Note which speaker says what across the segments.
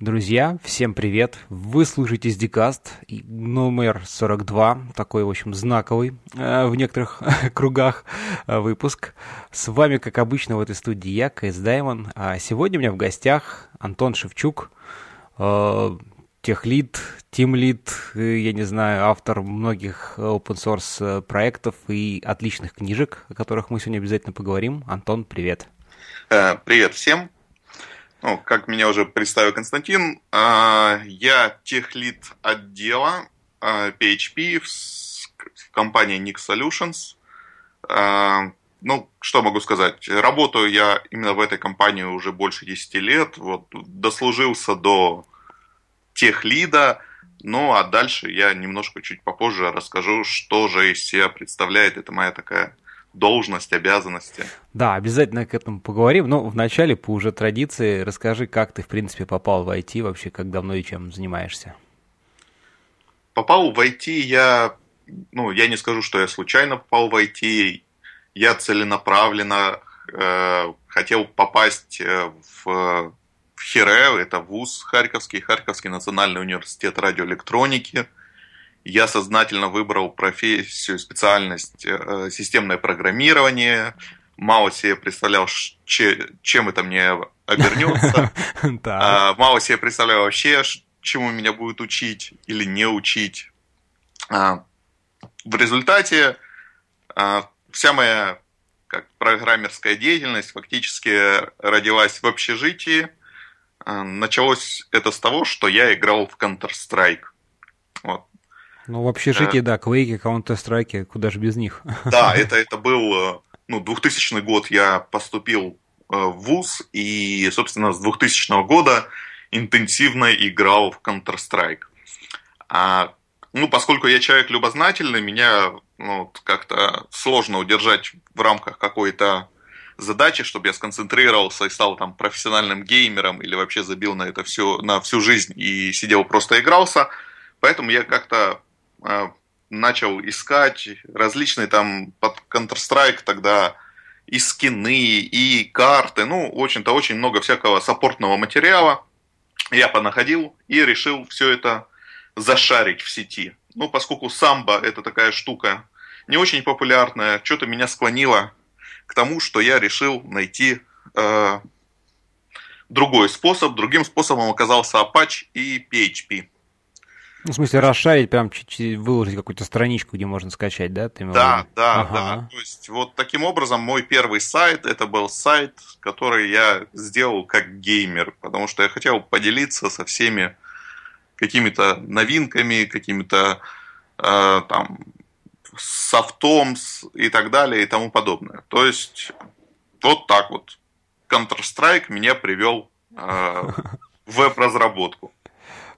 Speaker 1: Друзья, всем привет! Вы слушаете Сдикаст номер 42, такой, в общем, знаковый э, в некоторых кругах э, выпуск. С вами, как обычно, в этой студии я, КС Даймон. А сегодня у меня в гостях Антон Шевчук, э, тимлит, тимлид, э, я не знаю, автор многих open-source э, проектов и отличных книжек, о которых мы сегодня обязательно поговорим. Антон, привет!
Speaker 2: Э, привет всем! ну, как меня уже представил Константин, а, я техлит отдела PHP а, в компании Nick Solutions. А, ну, что могу сказать? Работаю я именно в этой компании уже больше 10 лет. Вот, дослужился до техлида. Ну, а дальше я немножко чуть попозже расскажу, что же из себя представляет. Это моя такая должность, обязанности.
Speaker 1: Да, обязательно к этому поговорим. Но ну, вначале, по уже традиции, расскажи, как ты, в принципе, попал в IT, вообще, как давно и чем занимаешься.
Speaker 2: Попал в IT я, ну, я не скажу, что я случайно попал в IT. Я целенаправленно э, хотел попасть э, в, в Хире, это вуз Харьковский, Харьковский национальный университет радиоэлектроники – я сознательно выбрал профессию, специальность э, э системное программирование. Мало себе представлял, че, чем это мне обернется. А, Мало себе представлял вообще, чему меня будут учить или не учить. А, в результате а, вся моя как программерская деятельность фактически родилась в общежитии. Началось это с того, что я играл в Counter-Strike. Вот.
Speaker 1: Ну, вообще жите, да, Quake, Counter-Strike, куда же без них. Да,
Speaker 2: это, это был э, ну, 2000 год, я поступил э, в ВУЗ, и, собственно, с 2000 года интенсивно играл в Counter-Strike. А, ну, поскольку я человек любознательный, меня ну, как-то сложно удержать в рамках какой-то задачи, чтобы я сконцентрировался и стал там профессиональным геймером или вообще забил на это все на всю жизнь и сидел просто игрался. Поэтому я как-то Э, начал искать различные там под Counter-Strike тогда и скины, и карты, ну, в общем-то, очень много всякого саппортного материала я понаходил и решил все это зашарить в сети. Ну, поскольку самбо – это такая штука не очень популярная, что-то меня склонило к тому, что я решил найти э, другой способ. Другим способом оказался Apache и PHP.
Speaker 1: Ну, в смысле, расшарить, прям выложить какую-то страничку, где можно скачать, да? Ты да, да, ага. да.
Speaker 2: То есть, вот таким образом мой первый сайт, это был сайт, который я сделал как геймер, потому что я хотел поделиться со всеми какими-то новинками, какими-то э, там софтом и так далее и тому подобное. То есть, вот так вот. Counter-Strike меня привел э, в веб-разработку.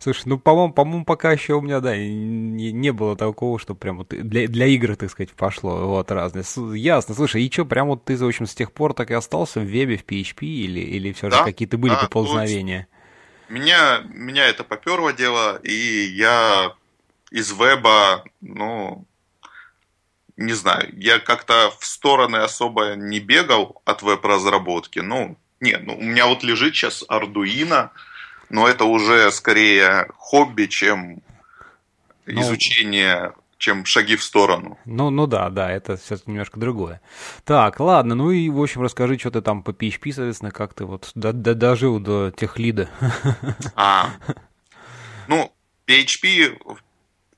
Speaker 1: Слушай, ну, по-моему, по-моему, пока еще у меня, да, не, не было такого, что прям вот для, для игры, так сказать, пошло. Вот, разное. Ясно. Слушай, и что, прям вот ты, в общем, с тех пор так и остался в вебе, в PHP или, или все да, же какие-то были да, поползновения?
Speaker 2: Вот, меня, меня это поперло дело, и я из веба, ну, не знаю, я как-то в стороны особо не бегал от веб-разработки. Ну, нет, ну, у меня вот лежит сейчас Arduino, но это уже скорее хобби, чем ну, изучение, чем шаги в сторону.
Speaker 1: Ну, ну да, да, это все-таки немножко другое. Так, ладно, ну и, в общем, расскажи, что ты там по PHP, соответственно, как ты вот до, до, дожил до тех лида.
Speaker 2: А, ну, PHP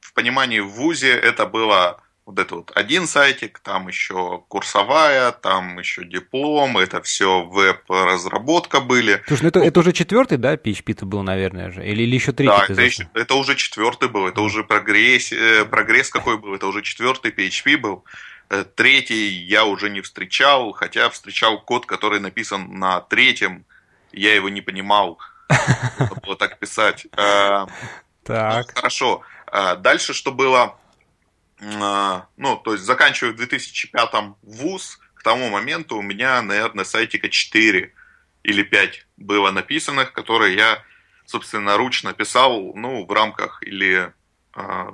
Speaker 2: в понимании в ВУЗе это было вот это вот один сайтик, там еще курсовая, там еще диплом, это все веб-разработка были.
Speaker 1: Слушай, ну это, ну, это уже четвертый, да, PHP-то был, наверное же, или, или еще третий? Да, это, еще,
Speaker 2: это уже четвертый был, это уже прогресс, э, прогресс какой был, это уже четвертый PHP был. Э, третий я уже не встречал, хотя встречал код, который написан на третьем, я его не понимал, было так писать. Э,
Speaker 1: так.
Speaker 2: Ну, хорошо. Дальше что было? А, ну, то есть заканчиваю в 2005 вуз, к тому моменту у меня, наверное, сайтика 4 или 5 было написанных, которые я, собственно, ручно писал, ну, в рамках или э,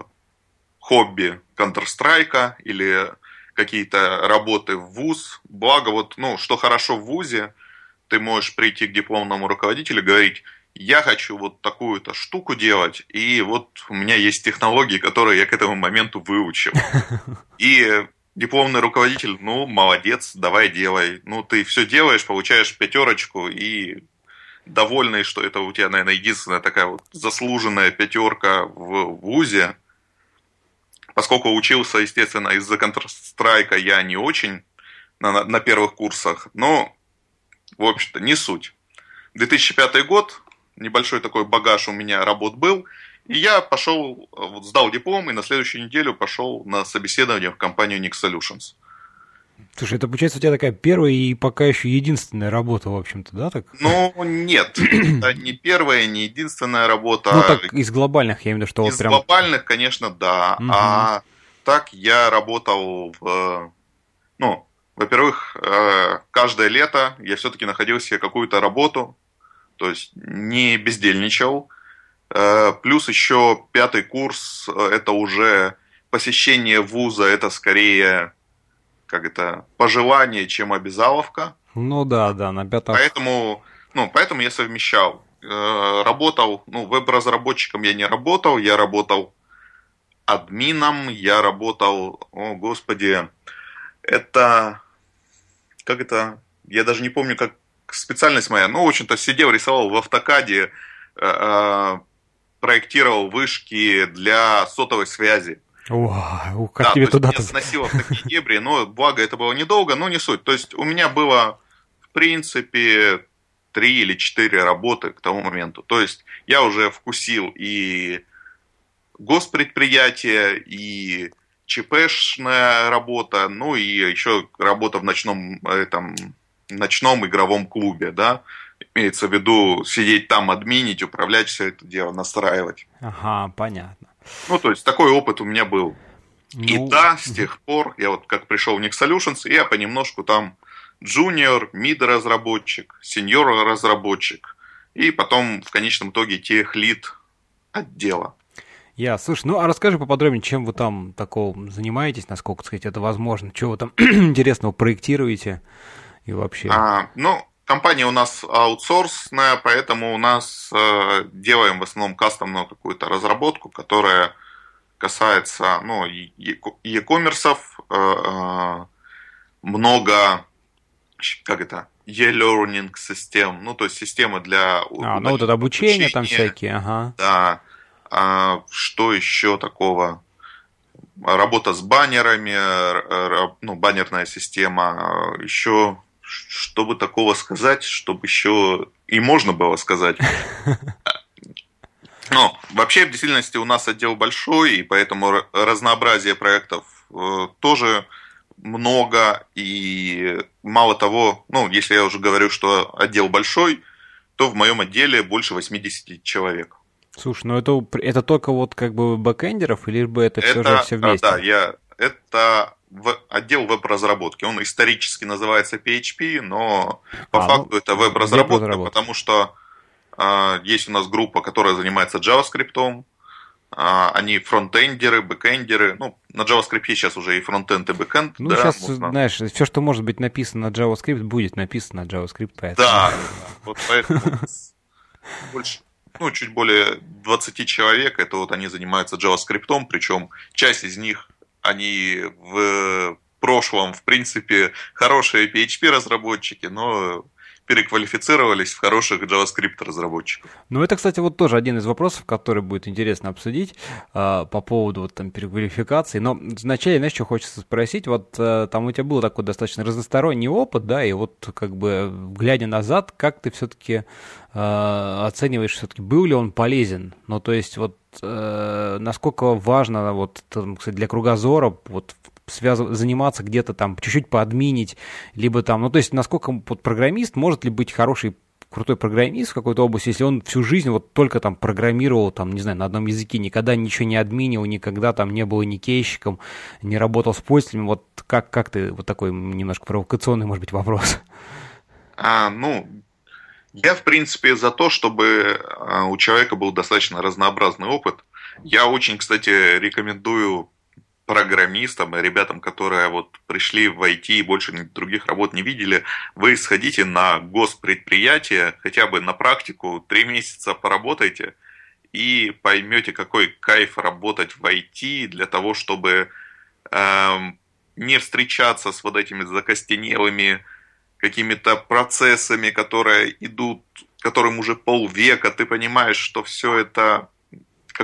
Speaker 2: хобби Counter-Strike, или какие-то работы в ВУЗ. Благо, вот, ну, что хорошо в ВУЗе, ты можешь прийти к дипломному руководителю и говорить, я хочу вот такую-то штуку делать, и вот у меня есть технологии, которые я к этому моменту выучил. И дипломный руководитель, ну, молодец, давай делай. Ну, ты все делаешь, получаешь пятерочку и довольный, что это у тебя, наверное, единственная такая вот заслуженная пятерка в ВУЗе. Поскольку учился, естественно, из-за Counter-Strike я не очень на, на, на первых курсах, но, в общем-то, не суть. 2005 год, небольшой такой багаж у меня работ был. И я пошел, э, вот сдал диплом, и на следующую неделю пошел на собеседование в компанию Nix Solutions.
Speaker 1: Слушай, это получается у тебя такая первая и пока еще единственная работа, в общем-то, да? Так?
Speaker 2: Ну, нет, это не первая, не единственная работа. Ну, так
Speaker 1: из глобальных, я имею в виду, что из вот прям... Из
Speaker 2: глобальных, конечно, да. Угу. А так я работал в... Ну, во-первых, э, каждое лето я все-таки находил себе какую-то работу, то есть не бездельничал. Э, плюс еще пятый курс э, – это уже посещение вуза, это скорее как это, пожелание, чем обязаловка.
Speaker 1: Ну да, да, на пятом.
Speaker 2: Поэтому, ну, поэтому я совмещал. Э, работал, ну, веб-разработчиком я не работал, я работал админом, я работал, о господи, это, как это, я даже не помню, как специальность моя, ну, в общем-то, сидел, рисовал в автокаде, э, э, проектировал вышки для сотовой связи.
Speaker 1: О, как да, тебе туда меня
Speaker 2: заносило в такие дебри, но благо это было недолго, но не суть. То есть у меня было, в принципе, три или четыре работы к тому моменту. То есть я уже вкусил и госпредприятие, и ЧПшная работа, ну и еще работа в ночном э, там, ночном игровом клубе, да, имеется в виду сидеть там, админить, управлять все это дело, настраивать.
Speaker 1: Ага, понятно.
Speaker 2: Ну, то есть такой опыт у меня был. Ну... И да, с тех пор, я вот как пришел в Nix Solutions, я понемножку там джуниор, мид-разработчик, сеньор-разработчик, и потом в конечном итоге тех-лид отдела.
Speaker 1: Я, слушай, ну а расскажи поподробнее, чем вы там такого занимаетесь, насколько, так сказать, это возможно, чего вы там интересного проектируете? и вообще? А,
Speaker 2: ну, компания у нас аутсорсная, поэтому у нас э, делаем в основном кастомную какую-то разработку, которая касается ну, e-commerce, э, э, много, как это, e-learning систем, ну, то есть системы для... А,
Speaker 1: ну, вот это обучение там всякие, ага.
Speaker 2: Да. А, что еще такого? Работа с баннерами, ну, баннерная система, а, еще чтобы такого сказать, чтобы еще и можно было сказать. Но вообще в действительности у нас отдел большой, и поэтому разнообразие проектов э, тоже много, и мало того, ну, если я уже говорю, что отдел большой, то в моем отделе больше 80 человек.
Speaker 1: Слушай, ну это, это только вот как бы бэкэндеров, или бы это, это все же все вместе? Да, я,
Speaker 2: это отдел веб-разработки. Он исторически называется PHP, но по а, факту ну, это веб-разработка, потому что э, есть у нас группа, которая занимается JavaScript, а, они фронтендеры, бэкендеры. Ну, на JavaScript сейчас уже и фронтенд, и бэкенд. Ну, да, сейчас, можно...
Speaker 1: знаешь, все, что может быть написано на JavaScript, будет написано на JavaScript. Поэтому... Да, вот поэтому
Speaker 2: больше, ну, чуть более 20 человек, это вот они занимаются JavaScript, причем часть из них они в прошлом, в принципе, хорошие PHP-разработчики, но переквалифицировались в хороших JavaScript-разработчиков.
Speaker 1: Ну, это, кстати, вот тоже один из вопросов, который будет интересно обсудить э, по поводу вот там переквалификации. Но вначале, знаешь, что хочется спросить, вот э, там у тебя был такой достаточно разносторонний опыт, да, и вот как бы глядя назад, как ты все-таки э, оцениваешь, все-таки был ли он полезен? Ну, то есть вот э, насколько важно вот, там, кстати, для кругозора вот связыв... заниматься где-то там, чуть-чуть поадминить, либо там, ну, то есть, насколько вот, программист может ли быть хороший крутой программист в какой-то области, если он всю жизнь вот только там программировал, там, не знаю, на одном языке, никогда ничего не админил, никогда там не был ни кейщиком, не работал с пользователями, вот как, как ты, вот такой немножко провокационный, может быть, вопрос?
Speaker 2: А, ну, я, в принципе, за то, чтобы а, у человека был достаточно разнообразный опыт. Я очень, кстати, рекомендую программистам, ребятам, которые вот пришли в IT и больше других работ не видели, вы сходите на госпредприятие, хотя бы на практику, три месяца поработайте и поймете, какой кайф работать в IT для того, чтобы эм, не встречаться с вот этими закостенелыми какими-то процессами, которые идут, которым уже полвека, ты понимаешь, что все это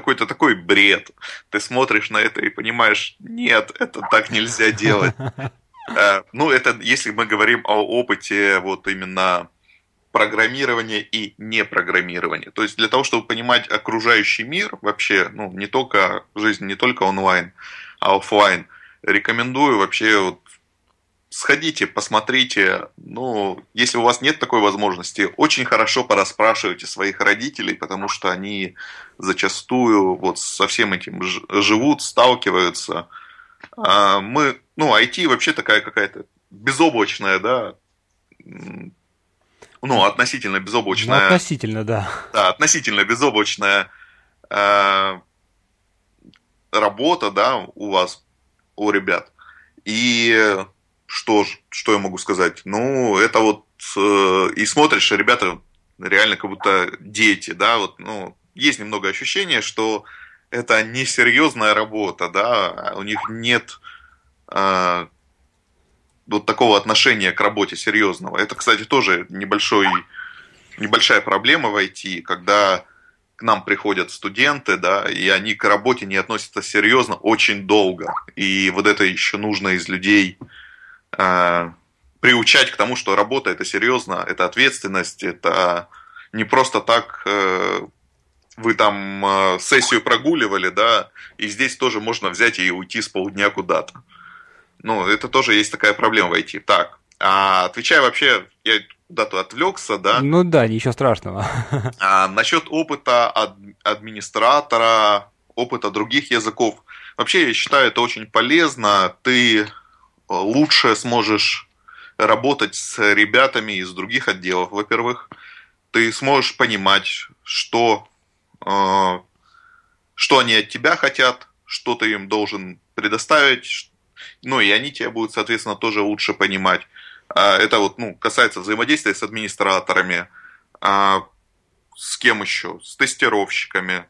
Speaker 2: какой-то такой бред. Ты смотришь на это и понимаешь, нет, это так нельзя делать. Э, ну, это если мы говорим о опыте вот именно программирования и непрограммирования. То есть для того, чтобы понимать окружающий мир вообще, ну, не только жизнь, не только онлайн, а офлайн, рекомендую вообще вот сходите, посмотрите. Ну, если у вас нет такой возможности, очень хорошо пораспрашивайте своих родителей, потому что они зачастую вот со всем этим живут, сталкиваются. А мы, ну, IT вообще такая какая-то безоблачная, да, ну, относительно безоблачная. Ну,
Speaker 1: относительно, да.
Speaker 2: Да, относительно безоблачная э, работа, да, у вас, у ребят. И что, ж, что я могу сказать? Ну, это вот э, и смотришь, ребята реально как будто дети, да, вот, ну, есть немного ощущения, что это несерьезная работа, да, у них нет э, вот такого отношения к работе серьезного. Это, кстати, тоже небольшой, небольшая проблема в IT, когда к нам приходят студенты, да, и они к работе не относятся серьезно очень долго. И вот это еще нужно из людей а, приучать к тому, что работа это серьезно, это ответственность, это не просто так э, вы там э, сессию прогуливали, да, и здесь тоже можно взять и уйти с полдня куда-то. Ну, это тоже есть такая проблема войти. Так, а отвечая вообще, я куда-то отвлекся, да?
Speaker 1: Ну да, ничего страшного.
Speaker 2: А, насчет опыта ад- администратора, опыта других языков. Вообще, я считаю, это очень полезно. Ты лучше сможешь работать с ребятами из других отделов, во-первых. Ты сможешь понимать, что, э, что они от тебя хотят, что ты им должен предоставить, ну и они тебя будут, соответственно, тоже лучше понимать. А это вот, ну, касается взаимодействия с администраторами, а, с кем еще, с тестировщиками,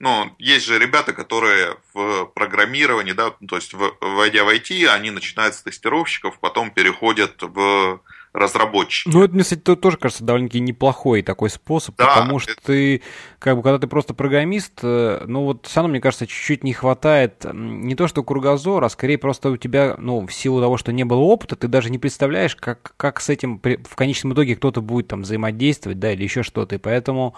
Speaker 2: ну, есть же ребята, которые в программировании, да, ну, то есть в, войдя в IT, они начинают с тестировщиков, потом переходят в разработчик.
Speaker 1: Ну, это, мне, кстати, тоже кажется довольно-таки неплохой такой способ, да, потому что это... ты, как бы, когда ты просто программист, э, ну, вот все равно, мне кажется, чуть-чуть не хватает не то что кругозора, а скорее просто у тебя, ну, в силу того, что не было опыта, ты даже не представляешь, как, как с этим в конечном итоге кто-то будет там взаимодействовать, да, или еще что-то, и поэтому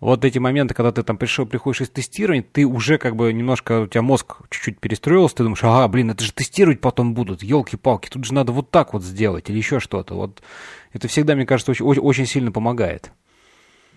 Speaker 1: вот эти моменты, когда ты там пришел, приходишь из тестирования, ты уже как бы немножко, у тебя мозг чуть-чуть перестроился, ты думаешь, ага, блин, это же тестировать потом будут, елки-палки, тут же надо вот так вот сделать или еще что-то. Вот это всегда, мне кажется, очень, очень сильно помогает.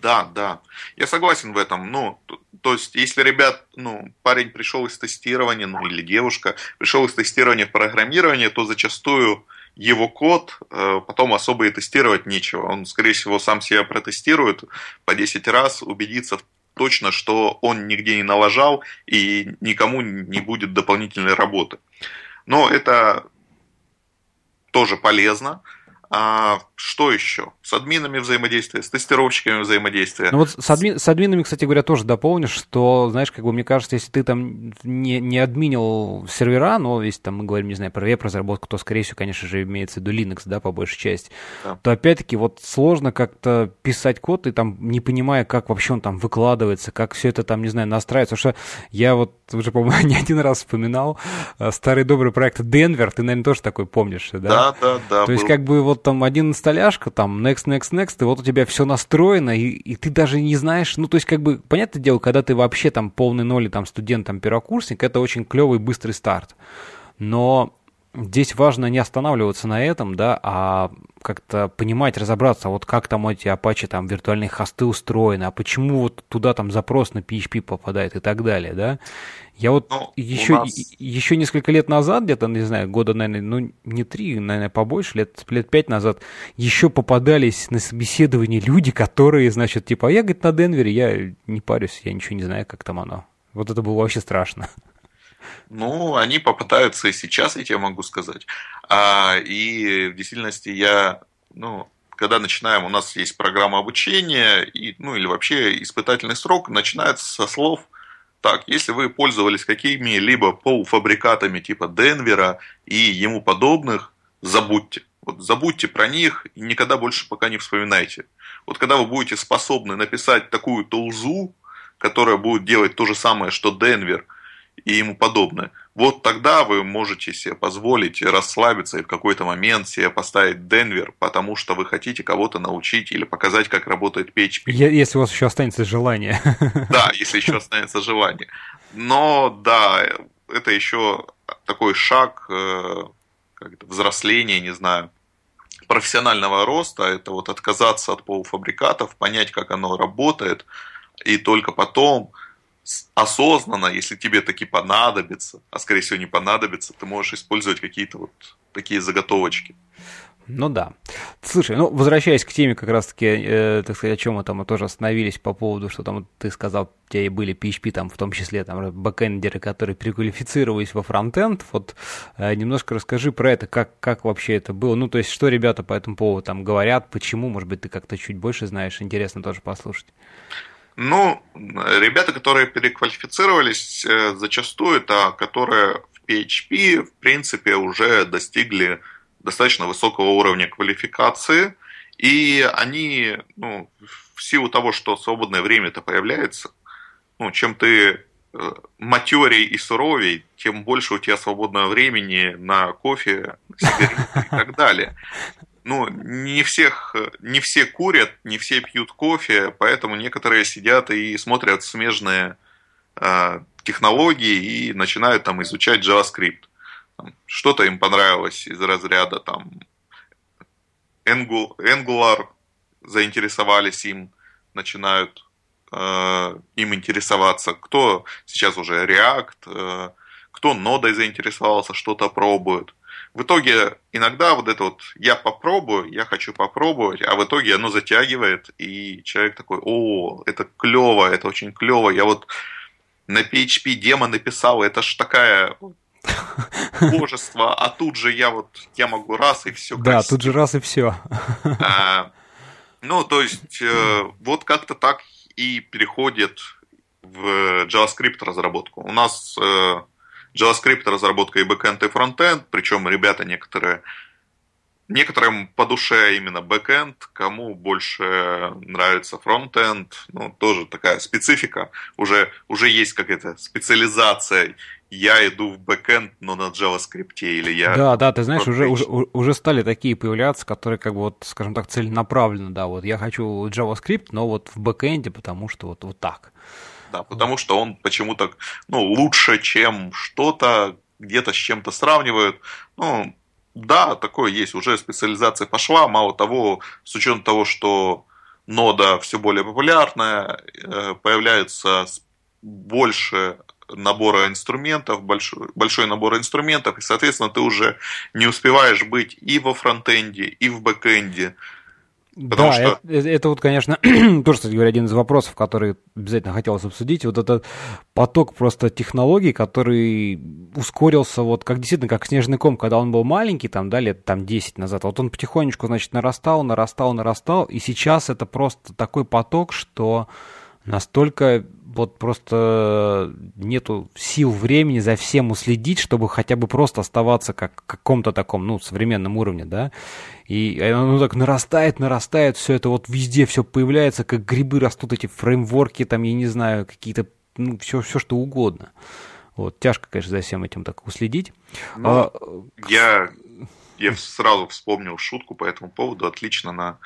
Speaker 2: Да, да. Я согласен в этом. Ну, то, то есть, если ребят, ну, парень пришел из тестирования, ну, или девушка, пришел из тестирования в программирование, то зачастую его код, э, потом особо и тестировать нечего. Он, скорее всего, сам себя протестирует по 10 раз, убедится точно, что он нигде не налажал и никому не будет дополнительной работы. Но это тоже полезно. А, что еще? С админами взаимодействие, с тестировщиками взаимодействие. Ну вот с,
Speaker 1: админ, с админами, кстати говоря, тоже дополнишь, что, знаешь, как бы мне кажется, если ты там не, не админил сервера, но если там мы говорим, не знаю, про веб-разработку, то, скорее всего, конечно же, имеется в виду Linux, да, по большей части, да. то опять-таки вот сложно как-то писать код и там не понимая, как вообще он там выкладывается, как все это там, не знаю, настраивается. Потому что я вот уже, по-моему, не один раз вспоминал э, старый добрый проект Денвер, ты, наверное, тоже такой помнишь, да? Да, да, да. То был. есть как бы вот там один столяшка, там next, next, next, и вот у тебя все настроено, и, и ты даже не знаешь, ну, то есть, как бы, понятное дело, когда ты вообще там полный ноль, там, студент, там, первокурсник, это очень клевый быстрый старт. Но здесь важно не останавливаться на этом, да, а как-то понимать, разобраться, вот как там эти Apache там виртуальные хосты устроены, а почему вот туда там запрос на PHP попадает и так далее, да. Я вот ну, еще, нас... еще несколько лет назад, где-то, не знаю, года, наверное, ну не три, наверное, побольше, лет, лет пять назад, еще попадались на собеседование люди, которые, значит, типа, я, говорит, на Денвере, я не парюсь, я ничего не знаю, как там оно. Вот это было вообще страшно.
Speaker 2: Ну, они попытаются и сейчас, я тебе могу сказать. А, и в действительности я, ну, когда начинаем, у нас есть программа обучения, и, ну, или вообще испытательный срок, начинается со слов так, если вы пользовались какими-либо полуфабрикатами типа Денвера и ему подобных, забудьте. Вот забудьте про них и никогда больше пока не вспоминайте. Вот когда вы будете способны написать такую толзу, которая будет делать то же самое, что Денвер – и ему подобное. Вот тогда вы можете себе позволить расслабиться и в какой-то момент себе поставить Денвер, потому что вы хотите кого-то научить или показать, как работает PHP.
Speaker 1: Если у вас еще останется желание.
Speaker 2: Да, если еще останется желание. Но да, это еще такой шаг э, взросления, не знаю, профессионального роста. Это вот отказаться от полуфабрикатов, понять, как оно работает, и только потом осознанно, если тебе таки понадобится, а скорее всего не понадобится, ты можешь использовать какие-то вот такие заготовочки.
Speaker 1: Ну да. Слушай, ну возвращаясь к теме как раз-таки, э, так сказать, о чем мы там мы тоже остановились по поводу, что там ты сказал, у тебя и были PHP там в том числе там бэкэндеры, которые переквалифицировались во фронтенд. Вот э, немножко расскажи про это, как, как вообще это было. Ну то есть что ребята по этому поводу там говорят, почему, может быть, ты как-то чуть больше знаешь, интересно тоже послушать. Ну,
Speaker 2: ребята, которые переквалифицировались, э, зачастую это которые в PHP, в принципе, уже достигли достаточно высокого уровня квалификации, и они, ну, в силу того, что свободное время-то появляется, ну, чем ты э, матерей и суровей, тем больше у тебя свободного времени на кофе, сигареты и так далее ну, не всех, не все курят, не все пьют кофе, поэтому некоторые сидят и смотрят смежные э, технологии и начинают там изучать JavaScript. Что-то им понравилось из разряда там Angular, заинтересовались им, начинают э, им интересоваться. Кто сейчас уже React, э, кто нодой заинтересовался, что-то пробует в итоге иногда вот это вот «я попробую», «я хочу попробовать», а в итоге оно затягивает, и человек такой «О, это клево, это очень клево, я вот на PHP демо написал, это ж такая божество, а тут же я вот, я могу раз и все.
Speaker 1: Да, тут же раз и все.
Speaker 2: А, ну, то есть, э, вот как-то так и переходит в JavaScript разработку. У нас э, JavaScript, разработка и бэкэнд, и фронтенд, причем ребята некоторые Некоторым по душе именно бэкэнд, кому больше нравится фронтенд, ну, тоже такая специфика, уже, уже есть какая-то специализация, я иду в бэкэнд, но на JavaScript или я... Да, да, ты знаешь, уже, уже,
Speaker 1: уже стали такие появляться, которые как бы вот, скажем так, целенаправленно, да, вот я хочу JavaScript, но вот в бэкэнде, потому что вот, вот так
Speaker 2: да, потому что он почему-то ну, лучше, чем что-то, где-то с чем-то сравнивают. Ну, да, такое есть, уже специализация пошла, мало того, с учетом того, что нода все более популярная, э, появляется больше набора инструментов, большой, большой набор инструментов, и, соответственно, ты уже не успеваешь быть и во фронтенде, и в бэкенде. Потому да, что...
Speaker 1: это, это вот, конечно, тоже, кстати говоря, один из вопросов, который обязательно хотелось обсудить. Вот этот поток просто технологий, который ускорился вот как действительно, как снежный ком, когда он был маленький, там, да, лет там 10 назад. Вот он потихонечку, значит, нарастал, нарастал, нарастал. И сейчас это просто такой поток, что настолько вот просто нету сил времени за всем уследить, чтобы хотя бы просто оставаться как каком-то таком, ну, современном уровне, да. И оно так нарастает, нарастает, все это вот везде все появляется, как грибы растут эти фреймворки, там, я не знаю, какие-то, ну, все, все что угодно. Вот, тяжко, конечно, за всем этим так уследить.
Speaker 2: Ну, а, я, я сразу вспомнил шутку по этому поводу, отлично на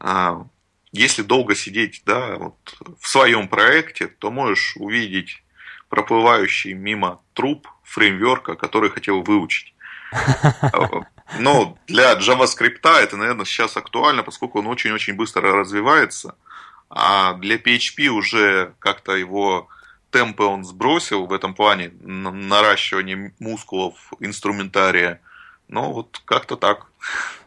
Speaker 2: а, если долго сидеть да, вот в своем проекте, то можешь увидеть проплывающий мимо труп фреймверка, который хотел выучить. Но для JavaScript это, наверное, сейчас актуально, поскольку он очень-очень быстро развивается. А для PHP уже как-то его темпы он сбросил в этом плане, наращивание мускулов, инструментария. Но вот как-то так.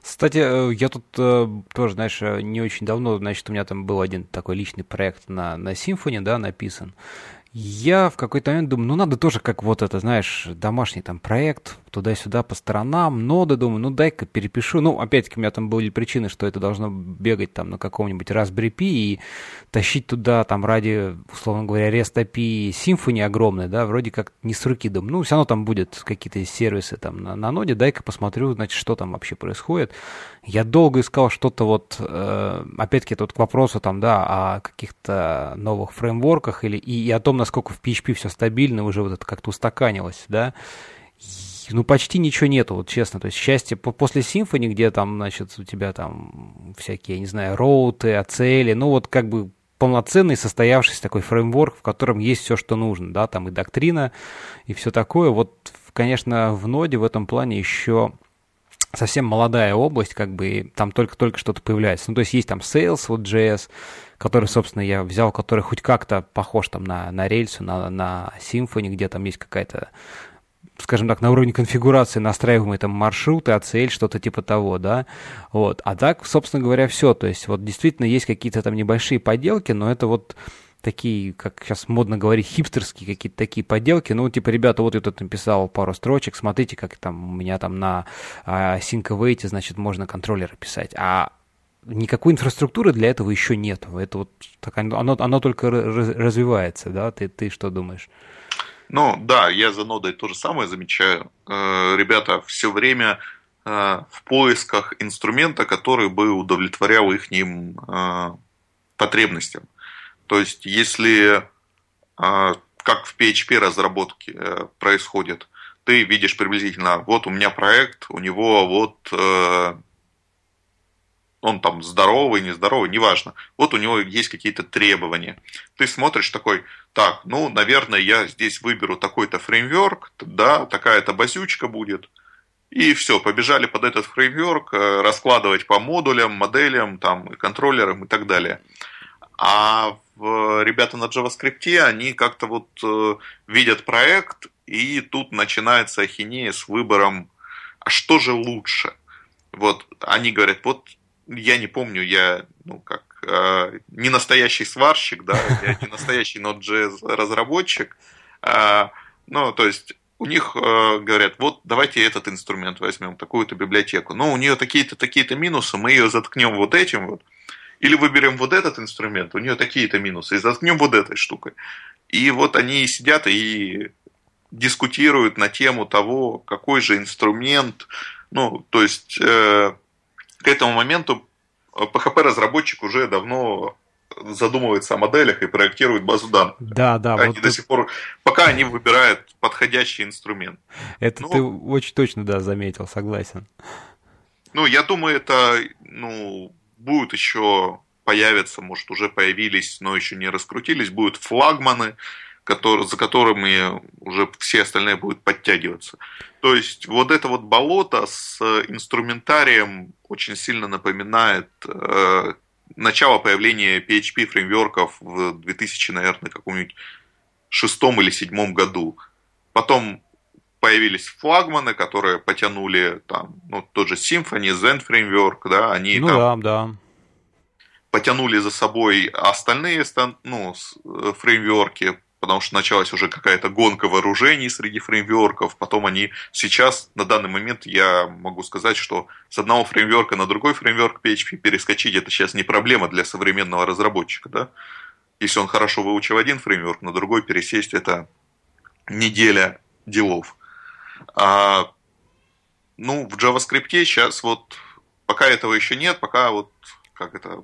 Speaker 1: Кстати, э, я тут э, тоже, знаешь, э, не очень давно, значит, у меня там был один такой личный проект на, на Symfony, да, написан я в какой-то момент думаю, ну надо тоже как вот это, знаешь, домашний там проект, туда-сюда по сторонам, ноды, думаю, ну дай-ка перепишу. Ну, опять-таки, у меня там были причины, что это должно бегать там на каком-нибудь Raspberry Pi и тащить туда там ради, условно говоря, REST API Symfony огромный, да, вроде как не с руки думаю. Ну, все равно там будет какие-то сервисы там на, на ноде, дай-ка посмотрю, значит, что там вообще происходит. Я долго искал что-то вот, э, опять-таки, тут к вопросу там, да, о каких-то новых фреймворках или и, и о том, насколько в PHP все стабильно, уже вот это как-то устаканилось, да. Ну, почти ничего нету, вот честно. То есть счастье после Symfony, где там, значит, у тебя там всякие, я не знаю, роуты, ацели, ну вот как бы полноценный состоявшийся такой фреймворк, в котором есть все, что нужно, да, там и доктрина, и все такое. Вот, конечно, в ноде в этом плане еще совсем молодая область, как бы, и там только-только что-то появляется. Ну, то есть есть там Sales, вот JS, который, собственно, я взял, который хоть как-то похож там на, на рельсу, на, на Symfony, где там есть какая-то скажем так, на уровне конфигурации настраиваемые там маршруты, цель что-то типа того, да, вот, а так, собственно говоря, все, то есть вот действительно есть какие-то там небольшие поделки, но это вот такие, как сейчас модно говорить, хипстерские какие-то такие подделки. Ну, типа, ребята, вот я тут написал пару строчек, смотрите, как там у меня там на а, SyncAwait, значит, можно контроллеры писать. А никакой инфраструктуры для этого еще нет. Это вот так, оно, оно только развивается, да? Ты, ты что думаешь?
Speaker 2: Ну, да, я за нодой то же самое замечаю. Э, ребята все время э, в поисках инструмента, который бы удовлетворял их э, потребностям. То есть, если а, как в PHP разработке э, происходит, ты видишь приблизительно, вот у меня проект, у него вот э, он там здоровый, нездоровый, неважно. Вот у него есть какие-то требования. Ты смотришь такой, так, ну, наверное, я здесь выберу такой-то фреймворк, да, такая-то базючка будет. И все, побежали под этот фреймворк э, раскладывать по модулям, моделям, там, контроллерам и так далее. А Э, ребята на JavaScript, они как-то вот э, видят проект, и тут начинается ахинея с выбором, а что же лучше? Вот они говорят, вот я не помню, я ну как э, не настоящий сварщик, да, я не настоящий Node.js разработчик. А, ну, то есть у них говорят, вот давайте этот инструмент возьмем, такую-то библиотеку. Но ну, у нее такие-то такие-то минусы, мы ее заткнем вот этим вот. Или выберем вот этот инструмент, у нее такие-то минусы, и заткнем вот этой штукой. И вот они сидят и дискутируют на тему того, какой же инструмент. Ну, то есть э, к этому моменту э, PHP-разработчик уже давно задумывается о моделях и проектирует базу данных. Да, да. Они вот до это... сих пор, пока они выбирают подходящий инструмент. Это Но... Ну, ты
Speaker 1: очень точно, да, заметил, согласен.
Speaker 2: Ну, я думаю, это, ну, будут еще появятся, может, уже появились, но еще не раскрутились, будут флагманы, которые за которыми уже все остальные будут подтягиваться. То есть вот это вот болото с инструментарием очень сильно напоминает э, начало появления PHP фреймворков в 2000, наверное, каком-нибудь шестом или седьмом году. Потом появились флагманы, которые потянули там, ну, тот же Symfony, Zen Framework, да, они ну, там да, да. потянули за собой остальные ну, э, фреймворки, потому что началась уже какая-то гонка вооружений среди фреймворков, потом они сейчас, на данный момент, я могу сказать, что с одного фреймворка на другой фреймворк PHP перескочить, это сейчас не проблема для современного разработчика, да, если он хорошо выучил один фреймворк, на другой пересесть, это неделя делов. А, ну, в JavaScript сейчас вот пока этого еще нет, пока вот, как это,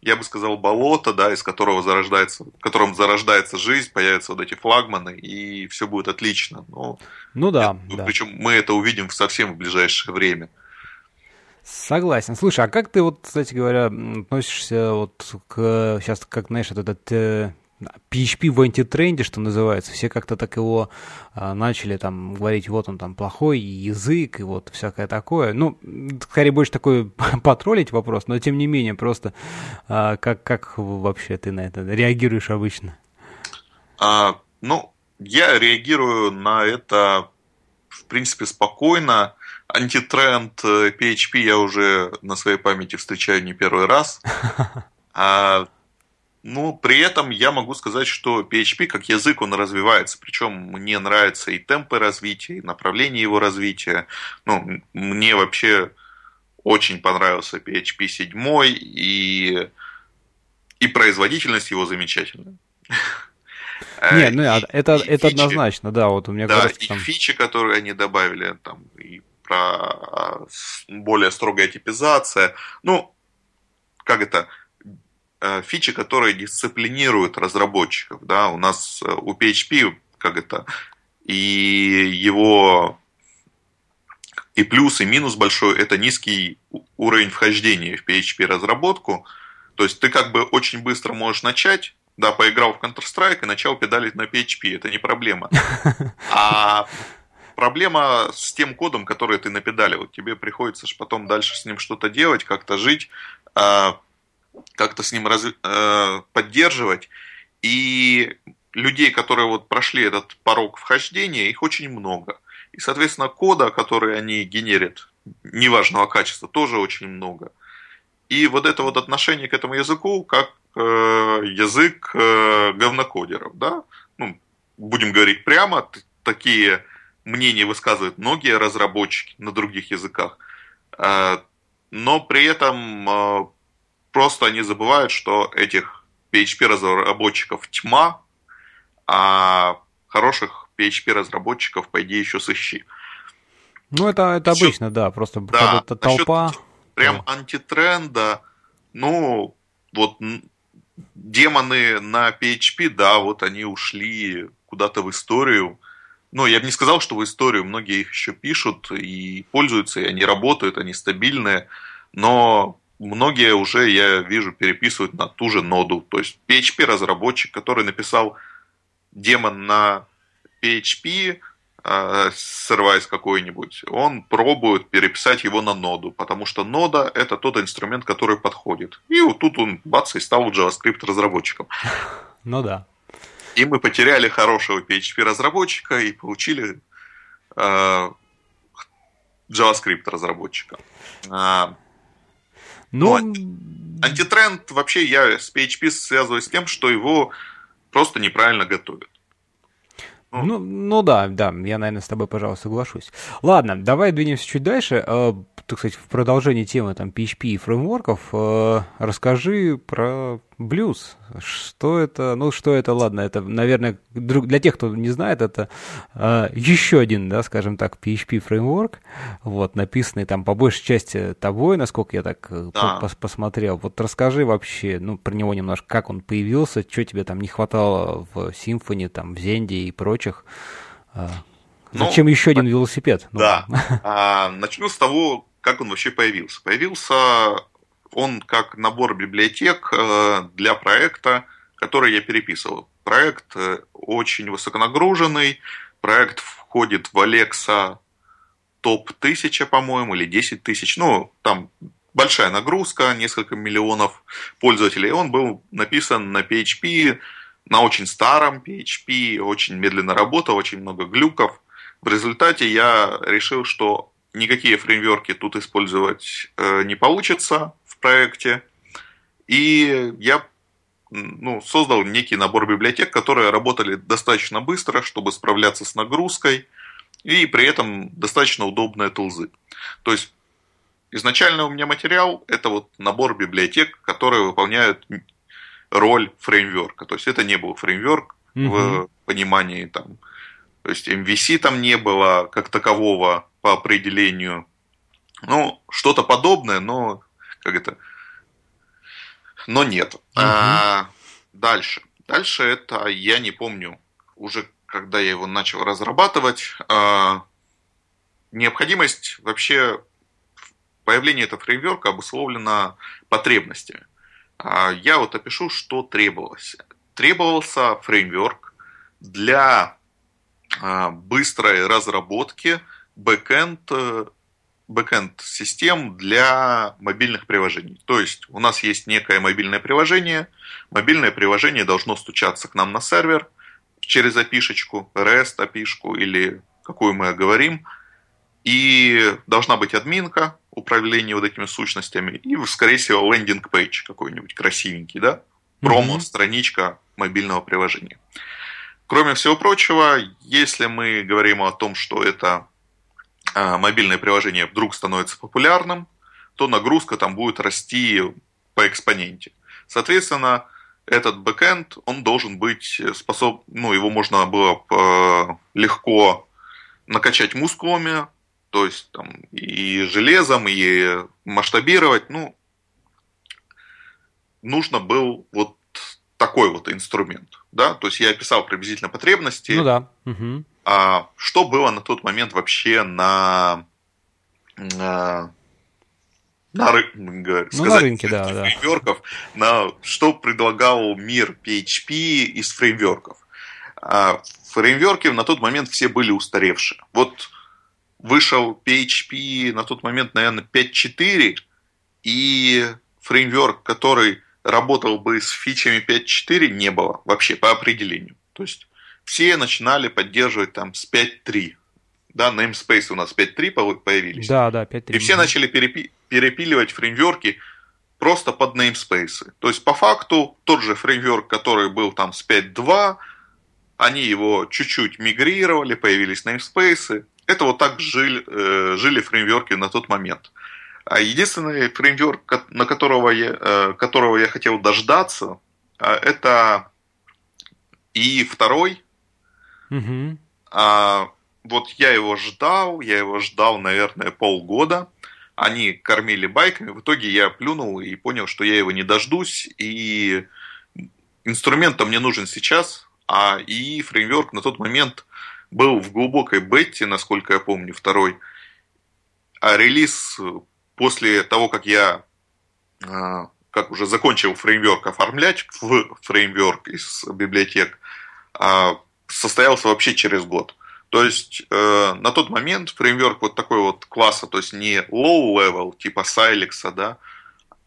Speaker 2: я бы сказал, болото, да, из которого зарождается, в котором зарождается жизнь, появятся вот эти флагманы, и все будет отлично. Но,
Speaker 1: ну да, это, да. Причем
Speaker 2: мы это увидим совсем в ближайшее время.
Speaker 1: Согласен. Слушай, а как ты вот, кстати говоря, относишься вот к сейчас, как знаешь, вот этот э, PHP в антитренде, что называется, все как-то так его э, начали там говорить, вот он там плохой язык и вот всякое такое. Ну, скорее больше такой потроллить вопрос, но тем не менее просто э, как, как вообще ты на это реагируешь обычно?
Speaker 2: А, ну, я реагирую на это в принципе спокойно. Антитренд PHP э, я уже на своей памяти встречаю не первый раз. А ну, при этом я могу сказать, что PHP как язык, он развивается. Причем мне нравятся и темпы развития, и направление его развития. Ну, мне вообще очень понравился PHP 7, и, и производительность его замечательная.
Speaker 1: Не, ну э, а и, это, и это однозначно, да, вот у меня да, и
Speaker 2: там... фичи, которые они добавили, там, и про а, более строгая типизация. Ну, как это, Э, фичи, которые дисциплинируют разработчиков. Да? У нас э, у PHP, как это, и его и плюс, и минус большой – это низкий уровень вхождения в PHP-разработку. То есть ты как бы очень быстро можешь начать, да, поиграл в Counter-Strike и начал педалить на PHP. Это не проблема. А проблема с тем кодом, который ты напедалил. Тебе приходится же потом дальше с ним что-то делать, как-то жить. А как-то с ним раз, э, поддерживать. И людей, которые вот прошли этот порог вхождения, их очень много. И, соответственно, кода, который они генерят, неважного качества, тоже очень много. И вот это вот отношение к этому языку, как э, язык э, говнокодеров, да, ну, будем говорить прямо, такие мнения высказывают многие разработчики на других языках, э, но при этом э, просто они забывают, что этих PHP-разработчиков тьма, а хороших PHP-разработчиков, по идее, еще сыщи.
Speaker 1: Ну, это, это насчет, обычно, да, просто да, -то толпа.
Speaker 2: Прям да. антитренда, ну, вот демоны на PHP, да, вот они ушли куда-то в историю. Ну, я бы не сказал, что в историю многие их еще пишут и пользуются, и они работают, они стабильные, но многие уже, я вижу, переписывают на ту же ноду. То есть PHP-разработчик, который написал демон на PHP, э, сервайс какой-нибудь, он пробует переписать его на ноду, потому что нода – это тот инструмент, который подходит. И вот тут он, бац, и стал JavaScript-разработчиком. Ну да. И мы потеряли хорошего PHP-разработчика и получили э, JavaScript-разработчика. А,
Speaker 1: но... Но ну,
Speaker 2: антитренд вообще я с PHP связываю с тем, что его просто неправильно готовят.
Speaker 1: Ну, ну, ну да, да, я, наверное, с тобой, пожалуй, соглашусь. Ладно, давай двинемся чуть дальше. Э, так сказать, в продолжении темы там PHP и фреймворков э, расскажи про Блюз. Что это? Ну, что это? Ладно, это, наверное, для тех, кто не знает, это э, еще один, да, скажем так, PHP фреймворк, вот, написанный там по большей части тобой, насколько я так э, да. посмотрел. Вот расскажи вообще, ну, про него немножко, как он появился, что тебе там не хватало в Symfony, там, в Зенде и прочих. Э, ну, зачем еще один велосипед?
Speaker 2: Ну. Да. Ну. А, начну с того, как он вообще появился. Появился он как набор библиотек э, для проекта, который я переписывал. Проект э, очень высоконагруженный, проект входит в Alexa топ-1000, по-моему, или 10 тысяч, ну, там большая нагрузка, несколько миллионов пользователей. Он был написан на PHP, на очень старом PHP, очень медленно работал, очень много глюков. В результате я решил, что никакие фреймверки тут использовать э, не получится проекте. И я ну, создал некий набор библиотек, которые работали достаточно быстро, чтобы справляться с нагрузкой, и при этом достаточно удобные тулзы. То есть изначально у меня материал – это вот набор библиотек, которые выполняют роль фреймворка. То есть это не был фреймворк угу. в понимании там, то есть MVC там не было как такового по определению. Ну, что-то подобное, но как это, но нет. Угу. А, дальше. Дальше это я не помню, уже когда я его начал разрабатывать, а, необходимость вообще появления этого фреймворка обусловлена потребностями. А, я вот опишу, что требовалось. Требовался фреймворк для а, быстрой разработки бэкэнд бэкенд систем для мобильных приложений. То есть у нас есть некое мобильное приложение, мобильное приложение должно стучаться к нам на сервер через api REST api или какую мы говорим, и должна быть админка, управление вот этими сущностями, и, скорее всего, лендинг-пейдж какой-нибудь красивенький, да? Промо-страничка мобильного приложения. Кроме всего прочего, если мы говорим о том, что это а, мобильное приложение вдруг становится популярным, то нагрузка там будет расти по экспоненте. Соответственно, этот бэкэнд, он должен быть способ, ну, его можно было э, легко накачать мускулами, то есть там и железом, и масштабировать, ну, нужно был вот такой вот инструмент, да, то есть я описал приблизительно потребности. Ну да. Угу. А, что было на тот момент вообще на... на э, на, ры... сказать, ну, на рынке, да, да. фреймворков, на что предлагал мир PHP из фреймворков. А фреймворки на тот момент все были устаревшие. Вот вышел PHP на тот момент, наверное, 5.4, и фреймворк, который работал бы с фичами 5.4, не было вообще по определению. То есть все начинали поддерживать там с 5.3. Да, namespace у нас 5.3 появились.
Speaker 1: Да, да, 5.3. И все
Speaker 2: начали перепи- перепиливать фреймверки просто под namespace. То есть, по факту, тот же фреймверк, который был там с 5.2, они его чуть-чуть мигрировали, появились namespace. Это вот так жили, э, жили фреймверки на тот момент. А единственный фреймверк, на которого я, э, которого я хотел дождаться, э, это и второй, Угу. А, вот я его ждал, я его ждал, наверное, полгода. Они кормили байками. В итоге я плюнул и понял, что я его не дождусь. И инструмент мне нужен сейчас. А и фреймворк на тот момент был в глубокой бете, насколько я помню, второй. А релиз после того, как я а, как уже закончил фреймворк оформлять в фреймворк из библиотек, а, состоялся вообще через год. То есть э, на тот момент фреймворк вот такой вот класса, то есть не low-level типа Silex, да,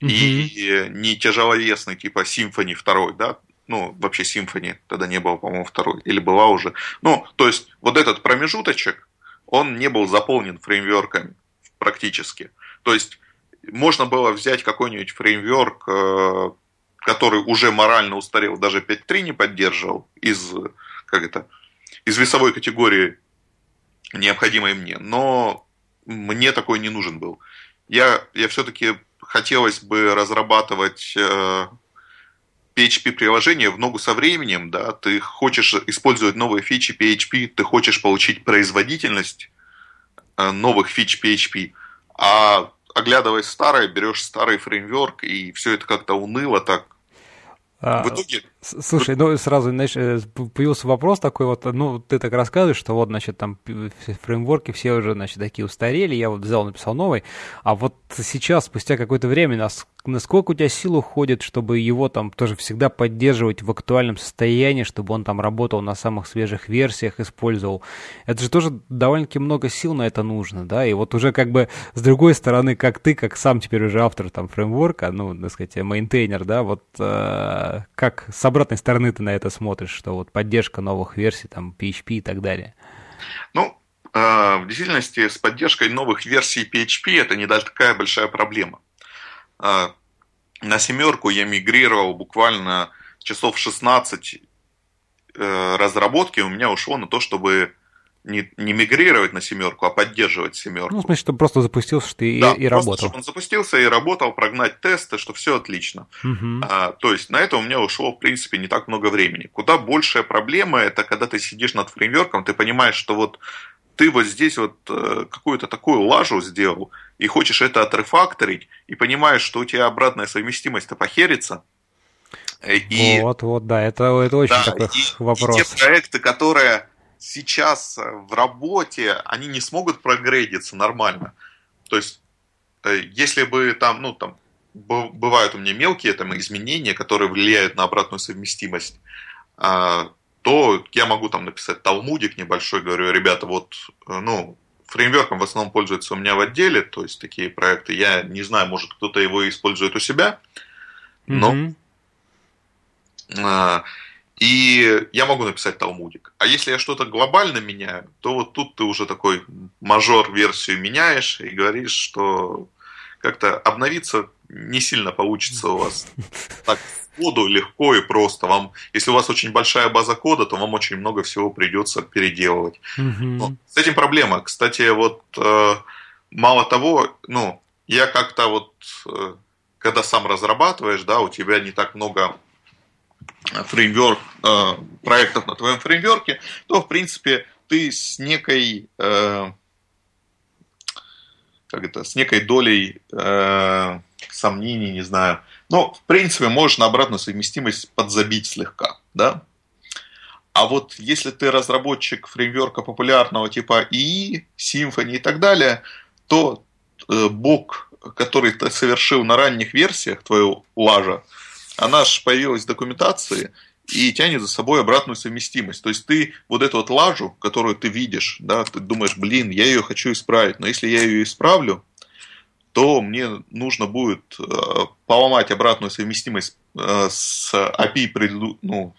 Speaker 2: mm-hmm. и не тяжеловесный типа Symfony 2, да, ну, вообще Symfony тогда не было, по-моему, второй, или была уже. Ну, то есть вот этот промежуточек, он не был заполнен фреймворками практически. То есть можно было взять какой-нибудь фреймворк, э, который уже морально устарел, даже 5.3 не поддерживал из как это, из весовой категории, необходимой мне. Но мне такой не нужен был. Я, я все-таки хотелось бы разрабатывать э, PHP-приложение в ногу со временем, да, ты хочешь использовать новые фичи PHP, ты хочешь получить производительность э, новых фич PHP, а оглядываясь старое, берешь старый фреймворк, и все это как-то уныло так.
Speaker 1: А... В итоге Слушай, ну сразу знаешь, э, появился вопрос такой вот, ну ты так рассказываешь, что вот, значит, там фреймворки все уже, значит, такие устарели, я вот взял, написал новый, а вот сейчас, спустя какое-то время, насколько у тебя сил уходит, чтобы его там тоже всегда поддерживать в актуальном состоянии, чтобы он там работал на самых свежих версиях, использовал? Это же тоже довольно-таки много сил на это нужно, да, и вот уже как бы с другой стороны, как ты, как сам теперь уже автор там фреймворка, ну, так сказать, мейнтейнер, да, вот э, как сам обратной стороны ты на это смотришь, что вот поддержка новых версий, там, PHP и так далее?
Speaker 2: Ну, э, в действительности с поддержкой новых версий PHP это не такая большая проблема. Э, на семерку я мигрировал буквально часов 16 э, разработки у меня ушло на то, чтобы не, не мигрировать на семерку, а поддерживать семерку.
Speaker 1: Ну, в смысле, чтобы просто запустился что и, да, и просто, работал. Чтобы он
Speaker 2: запустился и работал, прогнать тесты, что все отлично. Угу. А, то есть на это у меня ушло, в принципе, не так много времени. Куда большая проблема это когда ты сидишь над фреймверком, ты понимаешь, что вот ты вот здесь вот э, какую-то такую лажу сделал, и хочешь это отрефакторить, и понимаешь, что у тебя обратная совместимость-то похерится, э, и, вот,
Speaker 1: вот, да, это, это очень да, такой и, вопрос. И те
Speaker 2: проекты, которые сейчас э, в работе они не смогут прогрейдиться нормально. То есть, э, если бы там, ну, там, бывают у меня мелкие там, изменения, которые влияют на обратную совместимость, а, то я могу там написать талмудик небольшой, говорю, ребята, вот, э, ну, фреймверком в основном пользуется у меня в отделе, то есть такие проекты, я не знаю, может кто-то его использует у себя, но mm-hmm. И я могу написать талмудик. А если я что-то глобально меняю, то вот тут ты уже такой мажор версию меняешь и говоришь, что как-то обновиться не сильно получится у вас. Так, коду легко и просто. Вам, если у вас очень большая база кода, то вам очень много всего придется переделывать. Но с этим проблема. Кстати, вот э, мало того, ну, я как-то вот, э, когда сам разрабатываешь, да, у тебя не так много фреймворк, э, проектов на твоем фреймворке, то, в принципе, ты с некой, э, как это, с некой долей э, сомнений, не знаю, но, в принципе, можешь на обратную совместимость подзабить слегка, да? А вот если ты разработчик фреймворка популярного типа ИИ, Symfony и так далее, то э, бог, который ты совершил на ранних версиях твоего лажа, она же появилась в документации и тянет за собой обратную совместимость. То есть ты вот эту вот лажу, которую ты видишь, да, ты думаешь, блин, я ее хочу исправить, но если я ее исправлю, то мне нужно будет э, поломать обратную совместимость э, с API а преду, ну,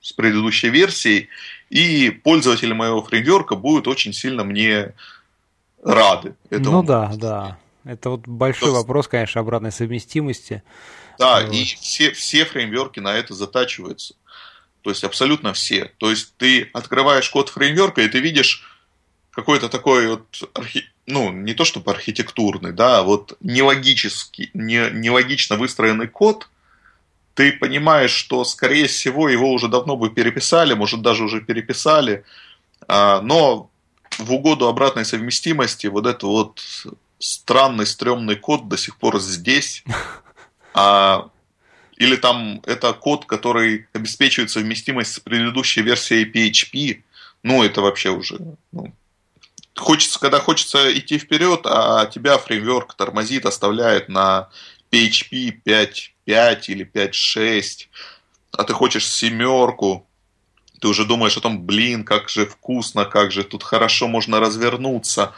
Speaker 2: с предыдущей версией, и пользователи моего фреймворка будут очень сильно мне рады. Этому. Ну
Speaker 1: да, да. Это вот большой то вопрос, конечно, обратной совместимости.
Speaker 2: Да, и все, все фреймверки на это затачиваются. То есть абсолютно все. То есть ты открываешь код фреймверка, и ты видишь какой-то такой вот, архи... ну, не то чтобы архитектурный, да, а вот нелогический, не, нелогично выстроенный код, ты понимаешь, что, скорее всего, его уже давно бы переписали, может, даже уже переписали, а, но в угоду обратной совместимости вот этот вот странный, стрёмный код до сих пор здесь, А, или там это код, который обеспечивает совместимость с предыдущей версией PHP. Ну, это вообще уже... Ну, хочется, когда хочется идти вперед, а тебя фреймворк тормозит, оставляет на PHP 5.5 или 5.6, а ты хочешь семерку, ты уже думаешь о том, блин, как же вкусно, как же тут хорошо можно развернуться.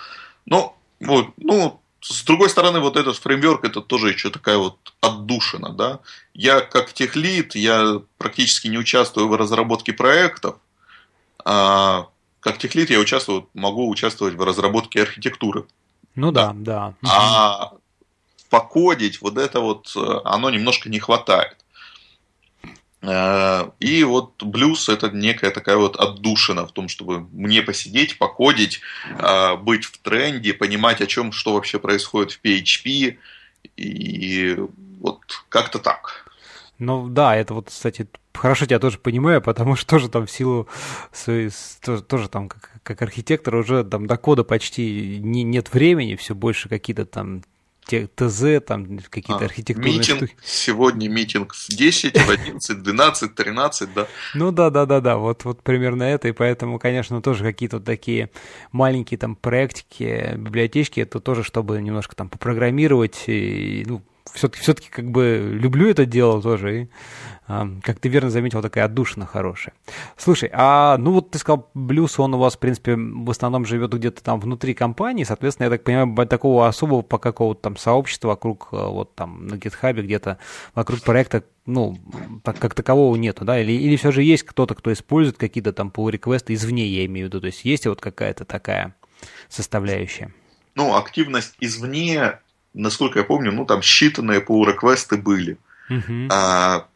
Speaker 2: Ну, вот, ну, с другой стороны, вот этот фреймворк, это тоже еще такая вот отдушина, да. Я как техлит, я практически не участвую в разработке проектов, а как техлит я участвую, могу участвовать в разработке архитектуры.
Speaker 1: Ну да, да. да.
Speaker 2: А покодить вот это вот, э, оно немножко не хватает. Э, и вот блюз это некая такая вот отдушина в том, чтобы мне посидеть, покодить, э, быть в тренде, понимать о чем, что вообще происходит в PHP. И вот как-то так.
Speaker 1: Ну да, это вот, кстати, хорошо тебя тоже понимаю, потому что тоже там в силу своей, тоже, тоже там как, как архитектор уже там до кода почти не, нет времени, все больше какие-то там ТЗ, там какие-то а, архитектурные митинг, штуки.
Speaker 2: Сегодня митинг в 10, в 11, 12, 13, да.
Speaker 1: Ну да, да, да, да, вот, вот примерно это, и поэтому, конечно, тоже какие-то такие маленькие там проектики, библиотечки, это тоже, чтобы немножко там попрограммировать, и, ну, все-таки, все-таки как бы люблю это дело тоже. И, а, как ты верно заметил, такая отдушина хорошая. Слушай, а ну вот ты сказал, блюз, он у вас, в принципе, в основном живет где-то там внутри компании, соответственно, я так понимаю, такого особого по какого-то там сообщества вокруг, э, вот там на гитхабе где-то, вокруг проекта, ну, так, как такового нету, да? Или, или все же есть кто-то, кто использует какие-то там pull-реквесты извне, я имею в виду, то есть есть вот какая-то такая составляющая?
Speaker 2: Ну, активность извне насколько я помню, ну там считанные pull-реквесты были. Uh-huh. А,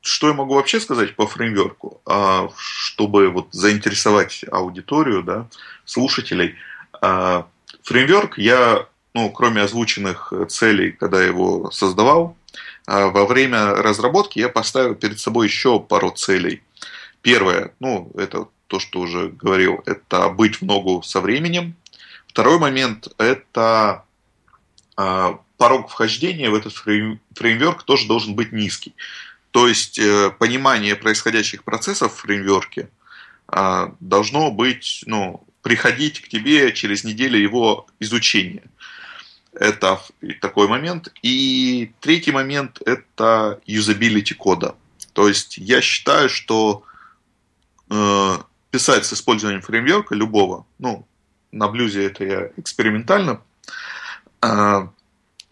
Speaker 2: что я могу вообще сказать по фреймверку, а, чтобы вот заинтересовать аудиторию, да, слушателей? А, фреймверк я, ну, кроме озвученных целей, когда его создавал, а, во время разработки я поставил перед собой еще пару целей. Первое, ну, это то, что уже говорил, это быть в ногу со временем. Второй момент – это а, порог вхождения в этот фреймворк тоже должен быть низкий. То есть э, понимание происходящих процессов в фреймворке а, должно быть, ну, приходить к тебе через неделю его изучения. Это такой момент. И третий момент – это юзабилити кода. То есть я считаю, что э, писать с использованием фреймворка любого, ну, на блюзе это я экспериментально Э,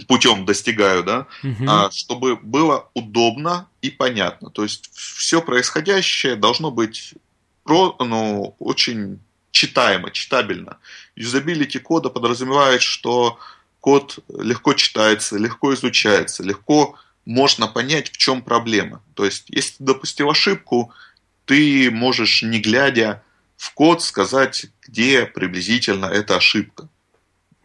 Speaker 2: путем достигаю, да, угу. чтобы было удобно и понятно. То есть все происходящее должно быть про, ну, очень читаемо, читабельно. Юзабилити кода подразумевает, что код легко читается, легко изучается, легко можно понять, в чем проблема. То есть, если ты допустил ошибку, ты можешь, не глядя в код, сказать, где приблизительно эта ошибка.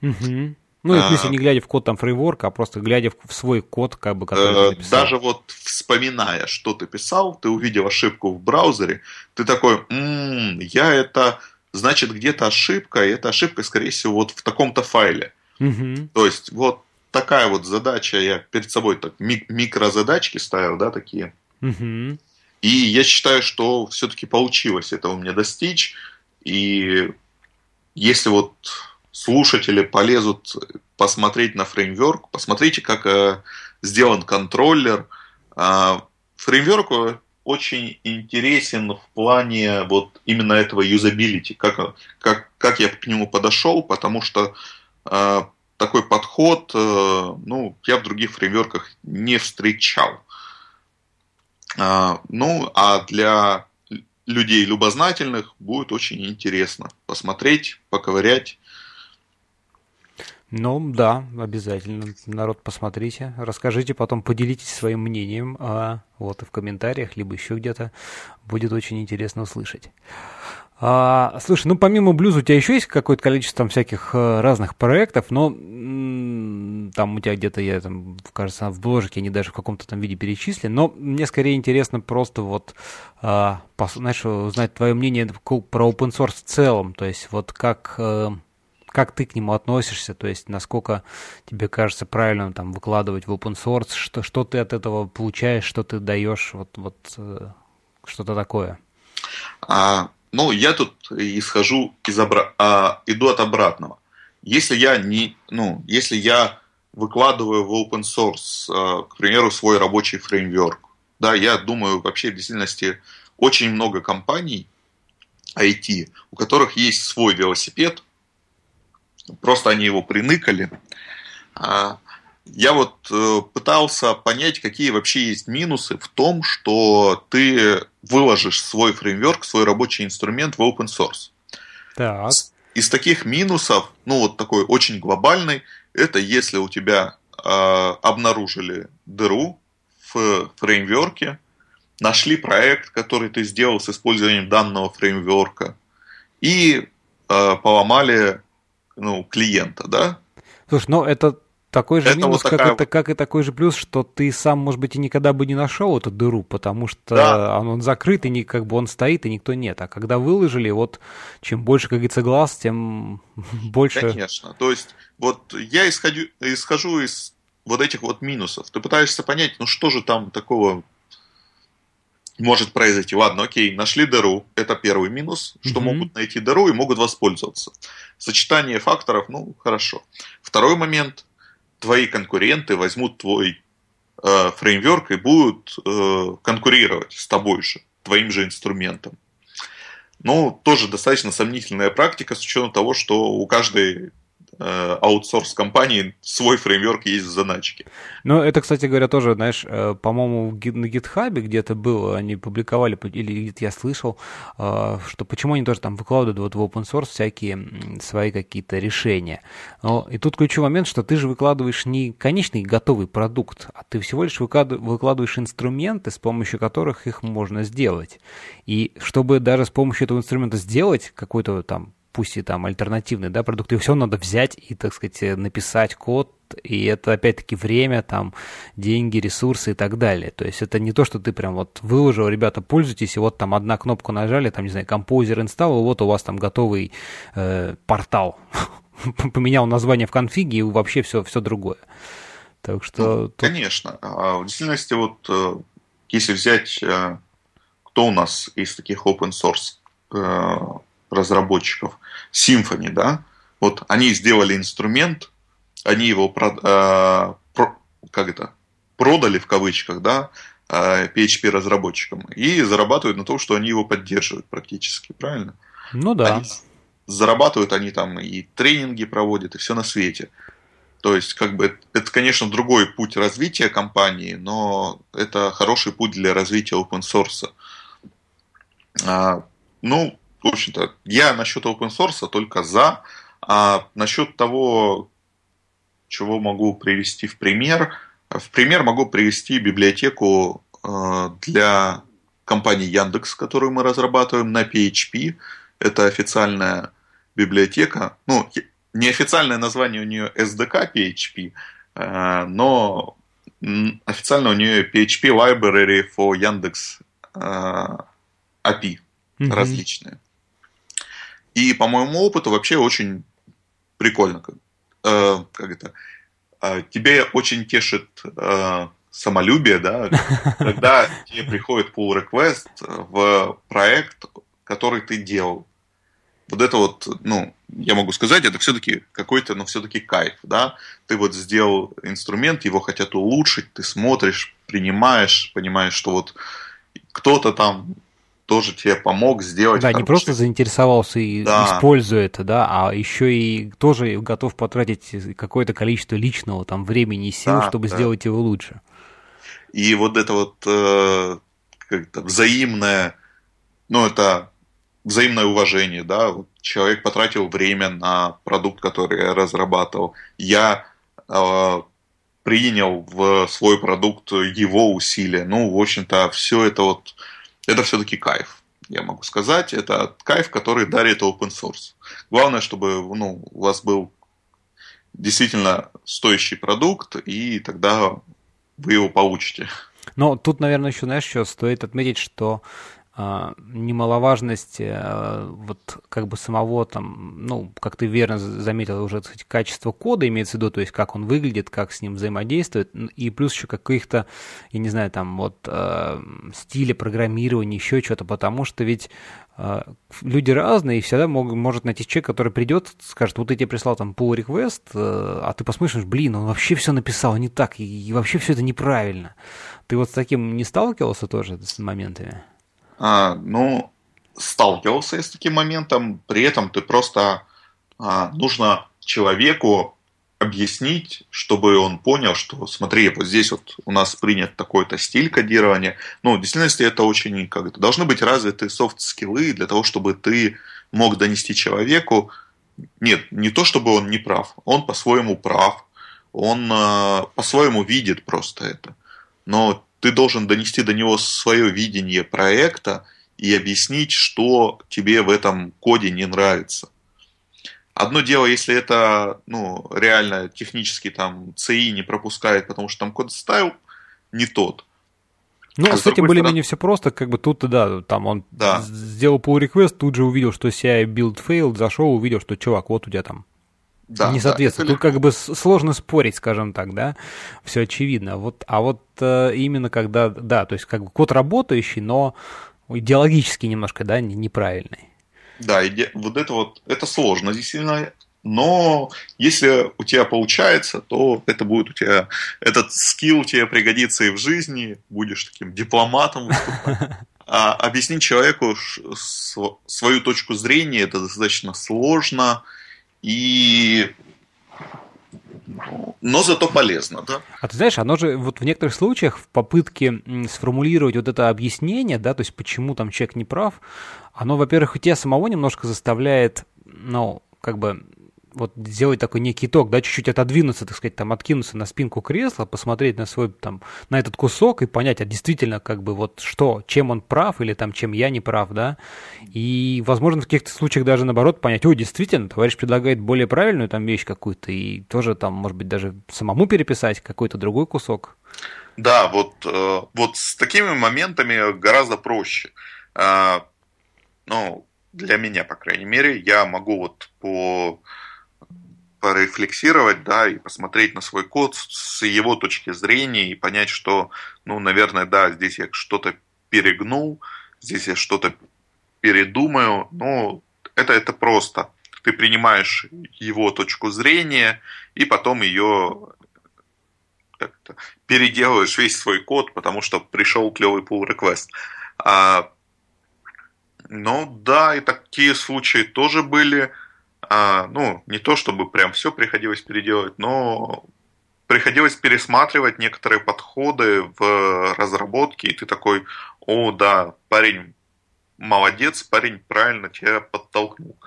Speaker 1: Угу. Ну, и в смысле, а. не глядя в код там фрейворка, а просто глядя в свой код, как бы, который ты э, написал.
Speaker 2: Даже вот вспоминая, что ты писал, ты увидел ошибку в браузере, ты такой, м-м, я это, значит, где-то ошибка, и эта ошибка, скорее всего, вот в таком-то файле. Угу. То есть, вот такая вот задача, я перед собой так мик- микрозадачки ставил, да, такие. Угу. И я считаю, что все-таки получилось этого мне достичь, и если вот слушатели полезут посмотреть на фреймворк, посмотрите, как э, сделан контроллер. Э, а, фреймворк очень интересен в плане вот именно этого юзабилити, как, как, как я к нему подошел, потому что э, такой подход, э, ну, я в других фреймворках не встречал. Э, ну, а для людей любознательных будет очень интересно посмотреть, поковырять.
Speaker 1: Ну да, обязательно. Народ, посмотрите. Расскажите потом, поделитесь своим мнением. А, вот и в комментариях, либо еще где-то. Будет очень интересно услышать. А, слушай, ну помимо блюза у тебя еще есть какое-то количество там всяких э, разных проектов, но там у тебя где-то, я там, кажется, в бложике они даже в каком-то там виде перечислен, но мне скорее интересно просто вот, а, знаешь, узнать твое мнение про open source в целом, то есть вот как э, как ты к нему относишься, то есть насколько тебе кажется правильным там выкладывать в open source, что, что ты от этого получаешь, что ты даешь, вот, вот э, что-то такое.
Speaker 2: А, ну, я тут исхожу из обра... а, иду от обратного. Если я не, ну, если я выкладываю в open source, а, к примеру, свой рабочий фреймворк, да, я думаю, вообще в действительности очень много компаний IT, у которых есть свой велосипед, Просто они его приныкали. А, я вот э, пытался понять, какие вообще есть минусы в том, что ты выложишь свой фреймворк, свой рабочий инструмент в open source. Так. Из таких минусов, ну вот такой очень глобальный, это если у тебя э, обнаружили дыру в фреймворке, нашли проект, который ты сделал с использованием данного фреймворка и э, поломали ну, клиента, да?
Speaker 1: Слушай, ну это такой же это минус, вот такая... как, это, как и такой же плюс, что ты сам, может быть, и никогда бы не нашел эту дыру, потому что да. он, он закрыт, и не, как бы он стоит, и никто нет. А когда выложили, вот чем больше, как говорится, глаз, тем больше...
Speaker 2: Конечно. То есть вот я исходю, исхожу из вот этих вот минусов. Ты пытаешься понять, ну что же там такого может произойти. Ладно, окей, нашли дыру, это первый минус, что mm-hmm. могут найти дыру и могут воспользоваться. Сочетание факторов, ну, хорошо. Второй момент, твои конкуренты возьмут твой э, фреймворк и будут э, конкурировать с тобой же, твоим же инструментом. Ну, тоже достаточно сомнительная практика с учетом того, что у каждой Э, аутсорс-компании свой фреймворк есть в заначке.
Speaker 1: Ну, это, кстати говоря, тоже, знаешь, э, по-моему, на гитхабе где-то было, они публиковали, или я слышал, э, что почему они тоже там выкладывают вот в open source всякие свои какие-то решения. Но, и тут ключевой момент, что ты же выкладываешь не конечный готовый продукт, а ты всего лишь выкладываешь инструменты, с помощью которых их можно сделать. И чтобы даже с помощью этого инструмента сделать какой-то там пусть и там альтернативные, да, продукты, их все надо взять и, так сказать, э, написать код, и это опять-таки время, там, деньги, ресурсы и так далее. То есть это не то, что ты прям вот выложил, ребята, пользуйтесь, и вот там одна кнопка нажали, там, не знаю, композер инсталл, и вот у вас там готовый э, портал. Поменял название в конфиге, и вообще все, все другое. Так что... Ну, тут...
Speaker 2: Конечно. А в действительности вот, э, если взять, э, кто у нас из таких open source разработчиков, Symfony, да, вот они сделали инструмент, они его э, про, как это, продали в кавычках, да, PHP э, разработчикам и зарабатывают на том, что они его поддерживают практически, правильно? Ну да. Они зарабатывают они там и тренинги проводят, и все на свете. То есть, как бы, это, конечно, другой путь развития компании, но это хороший путь для развития open source. А, ну, в общем-то, я насчет open source только за. А насчет того, чего могу привести в пример, в пример могу привести библиотеку э, для компании Яндекс, которую мы разрабатываем на PHP. Это официальная библиотека. Ну, неофициальное название у нее SDK PHP, э, но официально у нее PHP Library for Яндекс э, API угу. различные. И по моему опыту вообще очень прикольно. Э, как это? Э, тебе очень тешит э, самолюбие, да, когда тебе приходит pull request э, в проект, который ты делал. Вот это вот, ну, я могу сказать, это все-таки какой-то, но все-таки кайф, да. Ты вот сделал инструмент, его хотят улучшить, ты смотришь, принимаешь, понимаешь, что вот кто-то там тоже тебе помог сделать. Да, хороший... не просто
Speaker 1: заинтересовался и да. используя это, да, а еще и тоже готов потратить какое-то количество личного там времени и сил, да, чтобы да. сделать его лучше.
Speaker 2: И вот это вот э, как-то взаимное, ну это взаимное уважение, да, вот человек потратил время на продукт, который я разрабатывал, я э, принял в свой продукт его усилия, ну, в общем-то, все это вот это все-таки кайф я могу сказать. Это кайф, который дарит open source. Главное, чтобы ну, у вас был действительно стоящий продукт, и тогда вы его получите.
Speaker 1: Но тут, наверное, еще, знаешь, еще стоит отметить, что а, немаловажность а, вот как бы самого там, ну, как ты верно заметил уже, так качество кода имеется в виду, то есть как он выглядит, как с ним взаимодействует, и плюс еще каких-то, я не знаю, там вот э, а, стиля программирования, еще что-то, потому что ведь люди разные, и всегда мог, может найти человек, который придет, скажет, вот я тебе прислал там pull request, э, а ты посмотришь, блин, он вообще все написал не так, и, и вообще все это неправильно. Ты вот с таким не сталкивался тоже с моментами?
Speaker 2: А, ну сталкивался я с таким моментом, при этом ты просто а, нужно человеку объяснить, чтобы он понял, что смотри, вот здесь вот у нас принят такой-то стиль кодирования. Ну, в действительности это очень как это должны быть развиты софт-скиллы для того, чтобы ты мог донести человеку, нет, не то чтобы он не прав, он по-своему прав, он э, по-своему видит просто это. Но ты должен донести до него свое видение проекта и объяснить, что тебе в этом коде не нравится. Одно дело, если это ну, реально технически там CI не пропускает, потому что там код ставил не тот. Ну, а с, этим более-менее
Speaker 1: все просто, как бы тут, да, там он да. сделал pull request, тут же увидел, что CI build failed, зашел, увидел, что, чувак, вот у тебя там да, не соответствует. Да, Тут как бы сложно спорить, скажем так, да, все очевидно. Вот, а вот э, именно когда, да, то есть как бы код работающий, но идеологически немножко, да,
Speaker 2: неправильный. Да, иде... вот это вот, это сложно действительно, но если у тебя получается, то это будет у тебя, этот скилл тебе пригодится и в жизни, будешь таким дипломатом выступать. А объяснить человеку свою точку зрения, это достаточно сложно, и но зато полезно, да.
Speaker 1: А ты знаешь, оно же вот в некоторых случаях в попытке сформулировать вот это объяснение, да, то есть почему там человек не прав, оно, во-первых, у тебя самого немножко заставляет, ну, как бы вот сделать такой некий итог, да, чуть-чуть отодвинуться, так сказать, там, откинуться на спинку кресла, посмотреть на свой, там, на этот кусок и понять, а действительно, как бы, вот что, чем он прав или там, чем я не прав, да, и, возможно, в каких-то случаях даже, наоборот, понять, ой, действительно, товарищ предлагает более правильную там вещь какую-то и тоже там, может быть, даже самому переписать какой-то другой кусок.
Speaker 2: Да, вот, э, вот с такими моментами гораздо проще. Э, ну, для меня, по крайней мере, я могу вот по порефлексировать, да, и посмотреть на свой код с его точки зрения и понять, что, ну, наверное, да, здесь я что-то перегнул, здесь я что-то передумаю, но это, это просто. Ты принимаешь его точку зрения и потом ее как-то переделаешь весь свой код, потому что пришел клевый pull request. А, ну да, и такие случаи тоже были. А, ну, не то чтобы прям все приходилось переделывать, но приходилось пересматривать некоторые подходы в разработке, и ты такой, о, да, парень молодец, парень правильно тебя подтолкнул.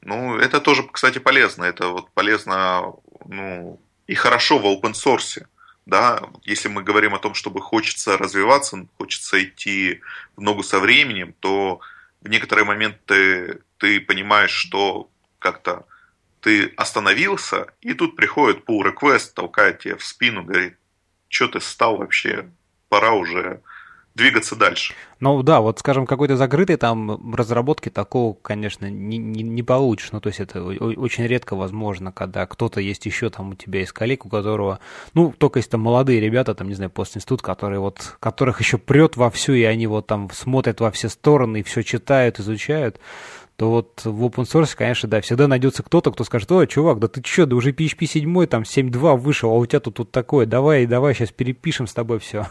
Speaker 2: Ну, это тоже, кстати, полезно. Это вот полезно, ну, и хорошо в open source. Да, если мы говорим о том, чтобы хочется развиваться, хочется идти в ногу со временем, то в некоторые моменты ты понимаешь, что как-то ты остановился, и тут приходит pull request, толкает тебя в спину, говорит, что ты стал вообще, пора уже двигаться дальше.
Speaker 1: Ну да, вот скажем, какой-то закрытой там разработки такого, конечно, не, не, не получишь. Ну то есть это очень редко возможно, когда кто-то есть еще там у тебя из коллег, у которого, ну только если там молодые ребята, там, не знаю, после институт, которые вот, которых еще прет вовсю, и они вот там смотрят во все стороны, и все читают, изучают то вот в open source, конечно, да, всегда найдется кто-то, кто скажет, ой, чувак, да ты чё, да уже PHP 7, там 7.2 вышел, а у тебя тут, вот такое, давай, давай, сейчас перепишем с тобой все.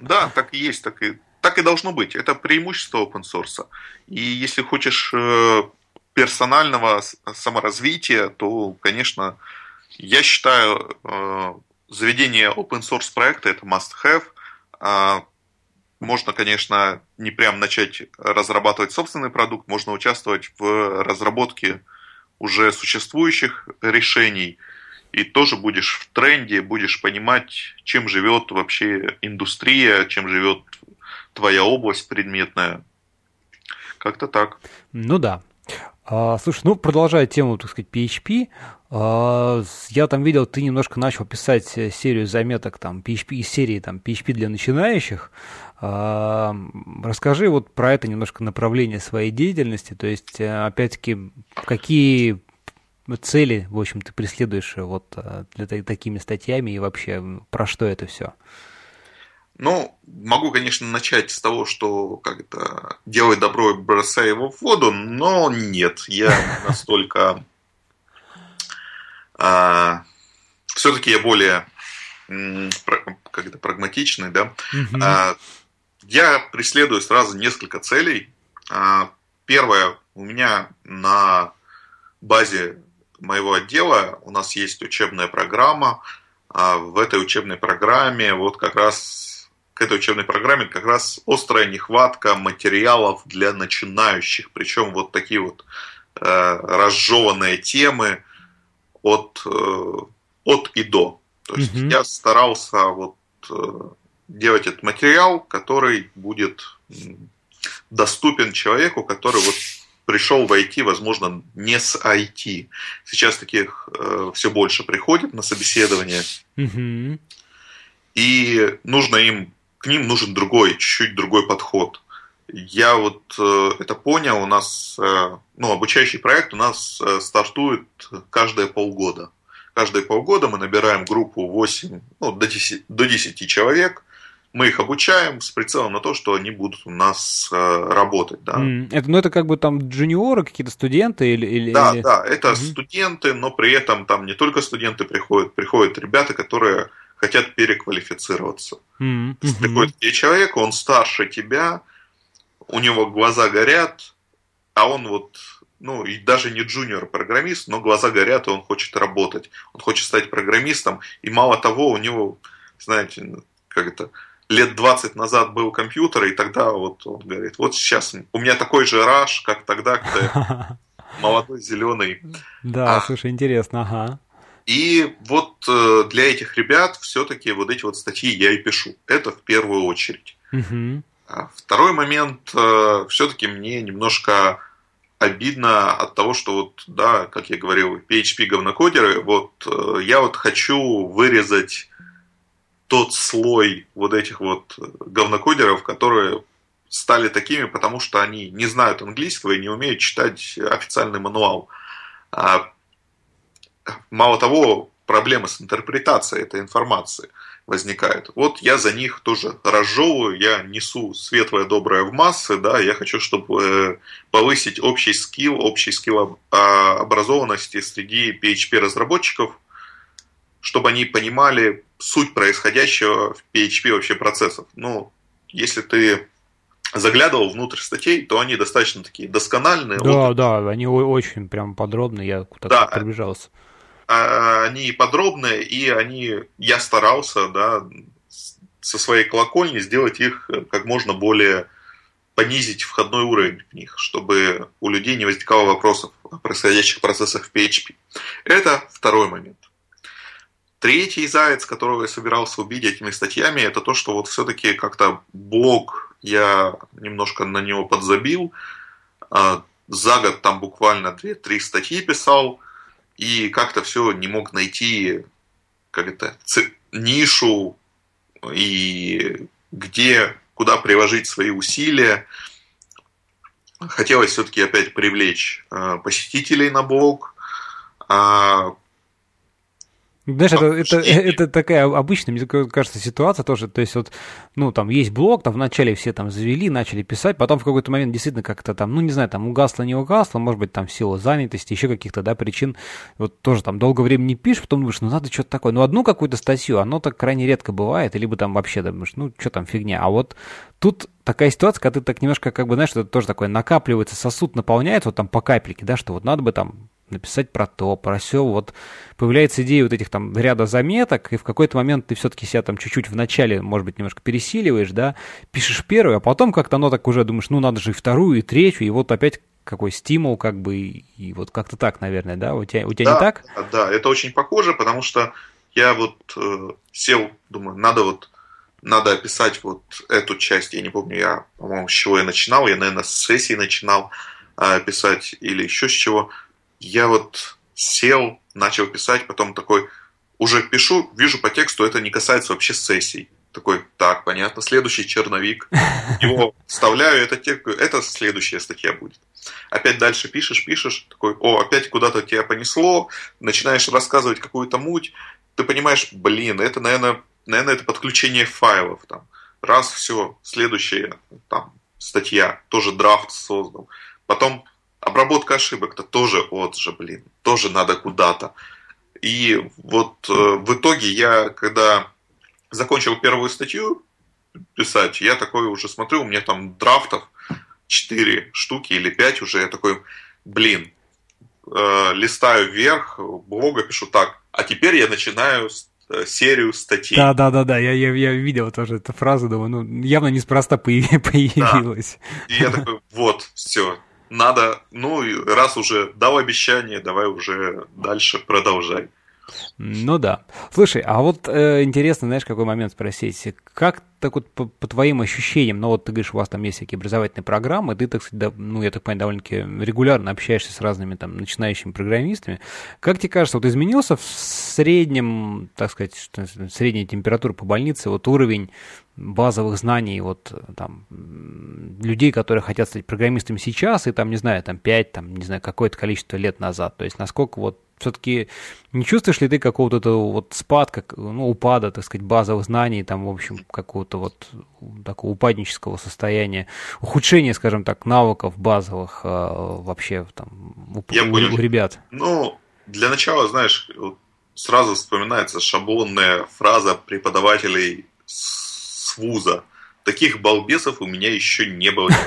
Speaker 2: Да, так и есть, так и, так и должно быть. Это преимущество open source. И если хочешь э, персонального саморазвития, то, конечно, я считаю, э, заведение open source проекта это must have, а можно, конечно, не прям начать разрабатывать собственный продукт, можно участвовать в разработке уже существующих решений, и тоже будешь в тренде, будешь понимать, чем живет вообще индустрия, чем живет твоя область предметная.
Speaker 1: Как-то так. Ну да. А, слушай, ну продолжая тему, так сказать, PHP, а, я там видел, ты немножко начал писать э, серию заметок там PHP из серии там PHP для начинающих. А, расскажи вот про это немножко направление своей деятельности, то есть, э, опять-таки, какие цели, в общем, ты преследуешь э, вот э, для, такими статьями и вообще про что это все?
Speaker 2: Ну, могу, конечно, начать с того, что как-то делай добро и бросай его в воду, но нет, я настолько... А, Все-таки я более как это, прагматичный, да. А, я преследую сразу несколько целей. А, первое, у меня на базе моего отдела у нас есть учебная программа. А в этой учебной программе вот как раз к этой учебной программе как раз острая нехватка материалов для начинающих. Причем вот такие вот э, разжеванные темы от, э, от и до. То есть угу. я старался вот э, делать этот материал, который будет доступен человеку, который вот пришел в IT, возможно, не с IT. Сейчас таких э, все больше приходит на собеседование. Mm-hmm. И нужно им, к ним нужен другой, чуть-чуть другой подход. Я вот э, это понял, у нас, э, ну, обучающий проект у нас э, стартует каждые полгода. Каждые полгода мы набираем группу 8, ну, до 10, до 10 человек, мы их обучаем с прицелом на то, что они будут у нас э, работать, да. Mm.
Speaker 1: Это, ну, это как бы там джуниоры, какие-то студенты или... или да, или... да,
Speaker 2: это mm-hmm. студенты, но при этом там не только студенты приходят, приходят ребята, которые хотят переквалифицироваться. Mm-hmm. приходит тебе человек, он старше тебя, у него глаза горят, а он вот, ну, и даже не джуниор-программист, но глаза горят, и он хочет работать, он хочет стать программистом, и мало того, у него, знаете, как это лет 20 назад был компьютер, и тогда вот он говорит, вот сейчас у меня такой же раш, как тогда, когда молодой, зеленый.
Speaker 1: Да, а. слушай, интересно, ага.
Speaker 2: И вот э, для этих ребят все-таки вот эти вот статьи я и пишу. Это в первую очередь. Угу. Второй момент, э, все-таки мне немножко обидно от того, что вот, да, как я говорил, PHP говнокодеры, вот э, я вот хочу вырезать тот слой вот этих вот говнокодеров, которые стали такими, потому что они не знают английского и не умеют читать официальный мануал. А, мало того, проблемы с интерпретацией этой информации возникают. Вот я за них тоже разжевываю, я несу светлое доброе в массы, да, я хочу, чтобы э, повысить общий скилл, общий скилл а, образованности среди PHP-разработчиков, чтобы они понимали, суть происходящего в PHP вообще процессов. Ну, если ты заглядывал внутрь статей, то они достаточно такие доскональные. Да, вот.
Speaker 1: да, они очень прям подробные, я так да, приближался.
Speaker 2: А, они подробные, и они, я старался, да, со своей колокольни сделать их э, как можно более понизить входной уровень в них, чтобы у людей не возникало вопросов о происходящих процессах в PHP. Это второй момент. Третий заяц, которого я собирался убить этими статьями, это то, что вот все-таки как-то блог я немножко на него подзабил. А, за год там буквально 2-3 статьи писал, и как-то все не мог найти как это, нишу и где, куда приложить свои усилия. Хотелось все-таки опять привлечь а, посетителей на блог а, –
Speaker 1: знаешь, это, это, это такая обычная, мне кажется, ситуация тоже. То есть вот, ну, там есть блог, там вначале все там завели, начали писать, потом в какой-то момент действительно как-то там, ну, не знаю, там угасло, не угасло, может быть, там в силу занятости, еще каких-то, да, причин. Вот тоже там долгое время не пишешь, потом думаешь, ну, надо что-то такое. Ну, одну какую-то статью, оно так крайне редко бывает, либо там вообще думаешь, ну, что там фигня. А вот тут такая ситуация, когда ты так немножко, как бы, знаешь, это тоже такое накапливается, сосуд наполняется вот там по капельке, да, что вот надо бы там написать про то, про все. Вот появляется идея вот этих там ряда заметок, и в какой-то момент ты все-таки себя там чуть-чуть в начале, может быть, немножко пересиливаешь, да, пишешь первую, а потом как-то оно так уже думаешь, ну, надо же и вторую, и третью, и вот опять какой стимул, как бы, и, и вот как-то так, наверное, да? У тебя, у тебя да, не так?
Speaker 2: Да, это очень похоже, потому что я вот э, сел, думаю, надо вот надо описать вот эту часть. Я не помню, я, по-моему, с чего я начинал. Я, наверное, с сессии начинал э, писать или еще с чего я вот сел, начал писать, потом такой, уже пишу, вижу по тексту, это не касается вообще сессий. Такой, так, понятно, следующий черновик. Его вставляю, это, те, это следующая статья будет. Опять дальше пишешь, пишешь, такой, о, опять куда-то тебя понесло, начинаешь рассказывать какую-то муть, ты понимаешь, блин, это, наверное, наверное, это подключение файлов. Там. Раз, все, следующая там, статья, тоже драфт создал. Потом Обработка ошибок это тоже от же, блин, тоже надо куда-то. И вот э, в итоге я, когда закончил первую статью писать, я такой уже смотрю, у меня там драфтов 4 штуки или 5 уже, я такой, блин, э, листаю вверх блога, пишу так, а теперь я начинаю э, серию статей. Да, да,
Speaker 1: да, да. Я, я, я видел тоже эту фразу, думаю, ну, явно неспроста появилась. Да. И я такой,
Speaker 2: вот, все, надо, ну, раз уже дал обещание, давай уже дальше продолжай.
Speaker 1: Ну да. Слушай, а вот э, интересно, знаешь, какой момент спросить? Как так вот по, по твоим ощущениям, ну вот ты говоришь, у вас там есть всякие образовательные программы, ты, так сказать, да, ну я так понимаю, довольно-таки регулярно общаешься с разными там начинающими программистами. Как тебе кажется, вот изменился в среднем, так сказать, что, средняя температура по больнице, вот уровень базовых знаний вот там людей, которые хотят стать программистами сейчас и там, не знаю, там 5, там, не знаю, какое-то количество лет назад. То есть насколько вот все-таки не чувствуешь ли ты какого-то вот как ну, упада, так сказать, базовых знаний, там, в общем, какого-то вот такого упаднического состояния, ухудшения, скажем так, навыков базовых а, вообще там у, Я у, понял. у ребят?
Speaker 2: Ну, для начала, знаешь, сразу вспоминается шаблонная фраза преподавателей с вуза – Таких балбесов у меня еще не было.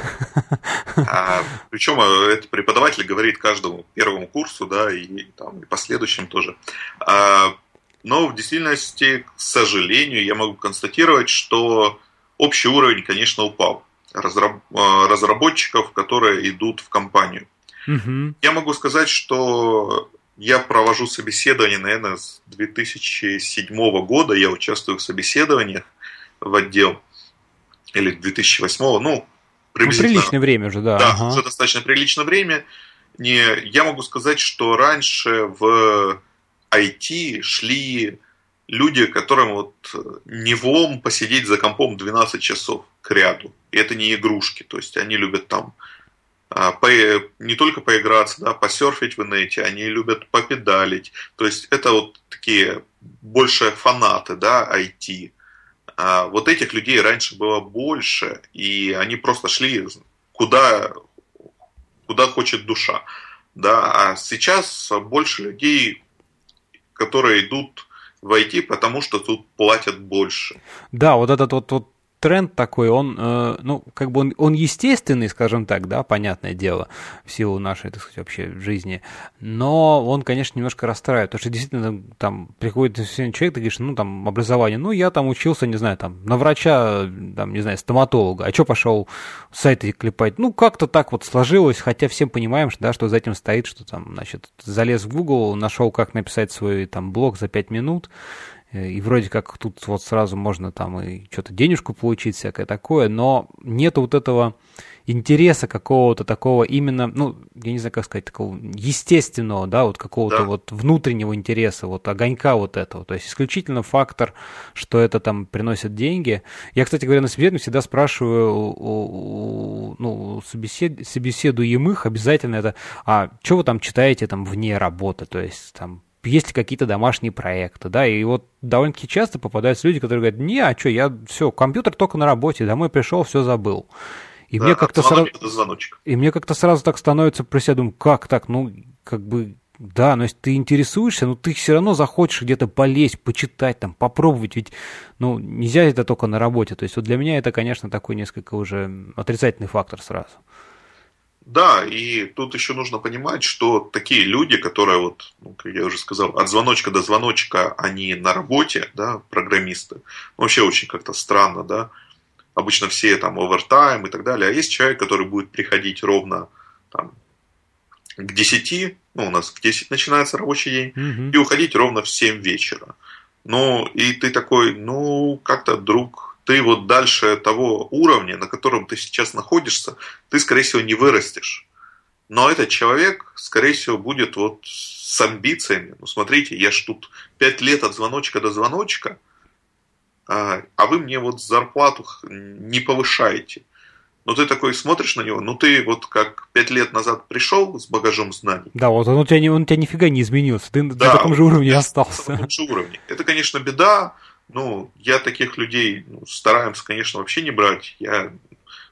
Speaker 2: А, причем э, этот преподаватель говорит каждому первому курсу, да, и, там, и последующим тоже. А, но в действительности, к сожалению, я могу констатировать, что общий уровень, конечно, упал разраб э, разработчиков, которые идут в компанию. Я могу сказать, что я провожу собеседование, наверное, с 2007 года я участвую в собеседованиях в отдел или 2008, ну,
Speaker 1: приблизительно. приличное время уже да. Да, ага. уже
Speaker 2: достаточно приличное время. Не, я могу сказать, что раньше в IT шли люди, которым вот э, не влом посидеть за компом 12 часов к ряду. И это не игрушки, то есть они любят там а, по, не только поиграться, да, посерфить в инете, они любят попедалить. То есть это вот такие больше фанаты, да, IT. А вот этих людей раньше было больше, и они просто шли куда, куда хочет душа. Да, а сейчас больше людей, которые идут войти, потому что тут платят больше.
Speaker 1: Да, вот этот вот, вот тренд такой, он, э, ну, как бы он, он естественный, скажем так, да, понятное дело, в силу нашей, так сказать, вообще жизни, но он, конечно, немножко расстраивает, потому что действительно там приходит человек, ты говоришь, ну, там, образование, ну, я там учился, не знаю, там, на врача, там, не знаю, стоматолога, а что пошел сайты клепать? Ну, как-то так вот сложилось, хотя всем понимаем, что, да, что за этим стоит, что там, значит, залез в Google, нашел, как написать свой, там, блог за 5 минут, Э, и вроде как тут вот сразу можно там и что-то денежку получить, всякое такое, но нет вот этого интереса какого-то такого именно, ну, я не знаю, как сказать, такого естественного, да, вот какого-то да. вот внутреннего интереса, вот огонька вот этого. То есть исключительно фактор, что это там приносит деньги. Я, кстати говоря, на собеседовании всегда спрашиваю у, у, у ну, собесед, собеседуемых обязательно это, а что вы там читаете там вне работы, то есть там есть ли какие-то домашние проекты, да, и вот довольно-таки часто попадаются люди, которые говорят, не, а что, я все, компьютер только на работе, домой пришел, все забыл. И да, мне как-то сразу... И мне как-то сразу так становится про себя, думаю, как так, ну, как бы, да, но если ты интересуешься, ну, ты все равно захочешь где-то полезть, почитать, там, попробовать, ведь, ну, нельзя это только на работе. То есть вот для меня это, конечно, такой несколько уже отрицательный фактор сразу.
Speaker 2: Да, и тут еще нужно понимать, что такие люди, которые, вот, ну, как я уже сказал, от звоночка до звоночка, они на работе, да, программисты, ну, вообще очень как-то странно, да, обычно все там овертайм и так далее, а есть человек, который будет приходить ровно там, к 10, ну, у нас к 10 начинается рабочий день, угу. и уходить ровно в 7 вечера. Ну, и ты такой, ну, как-то друг ты вот дальше того уровня, на котором ты сейчас находишься, ты, скорее всего, не вырастешь. Но этот человек, скорее всего, будет вот с амбициями. Ну, смотрите, я ж тут пять лет от звоночка до звоночка, а, а вы мне вот зарплату не повышаете. Но ты такой смотришь на него, ну ты вот как пять лет назад пришел с багажом знаний.
Speaker 1: Да, вот он у тебя, он у тебя нифига не изменился, ты да, на таком же уровне остался. На таком
Speaker 2: же уровне. Это, конечно, беда, ну, я таких людей ну, стараемся, конечно, вообще не брать. Я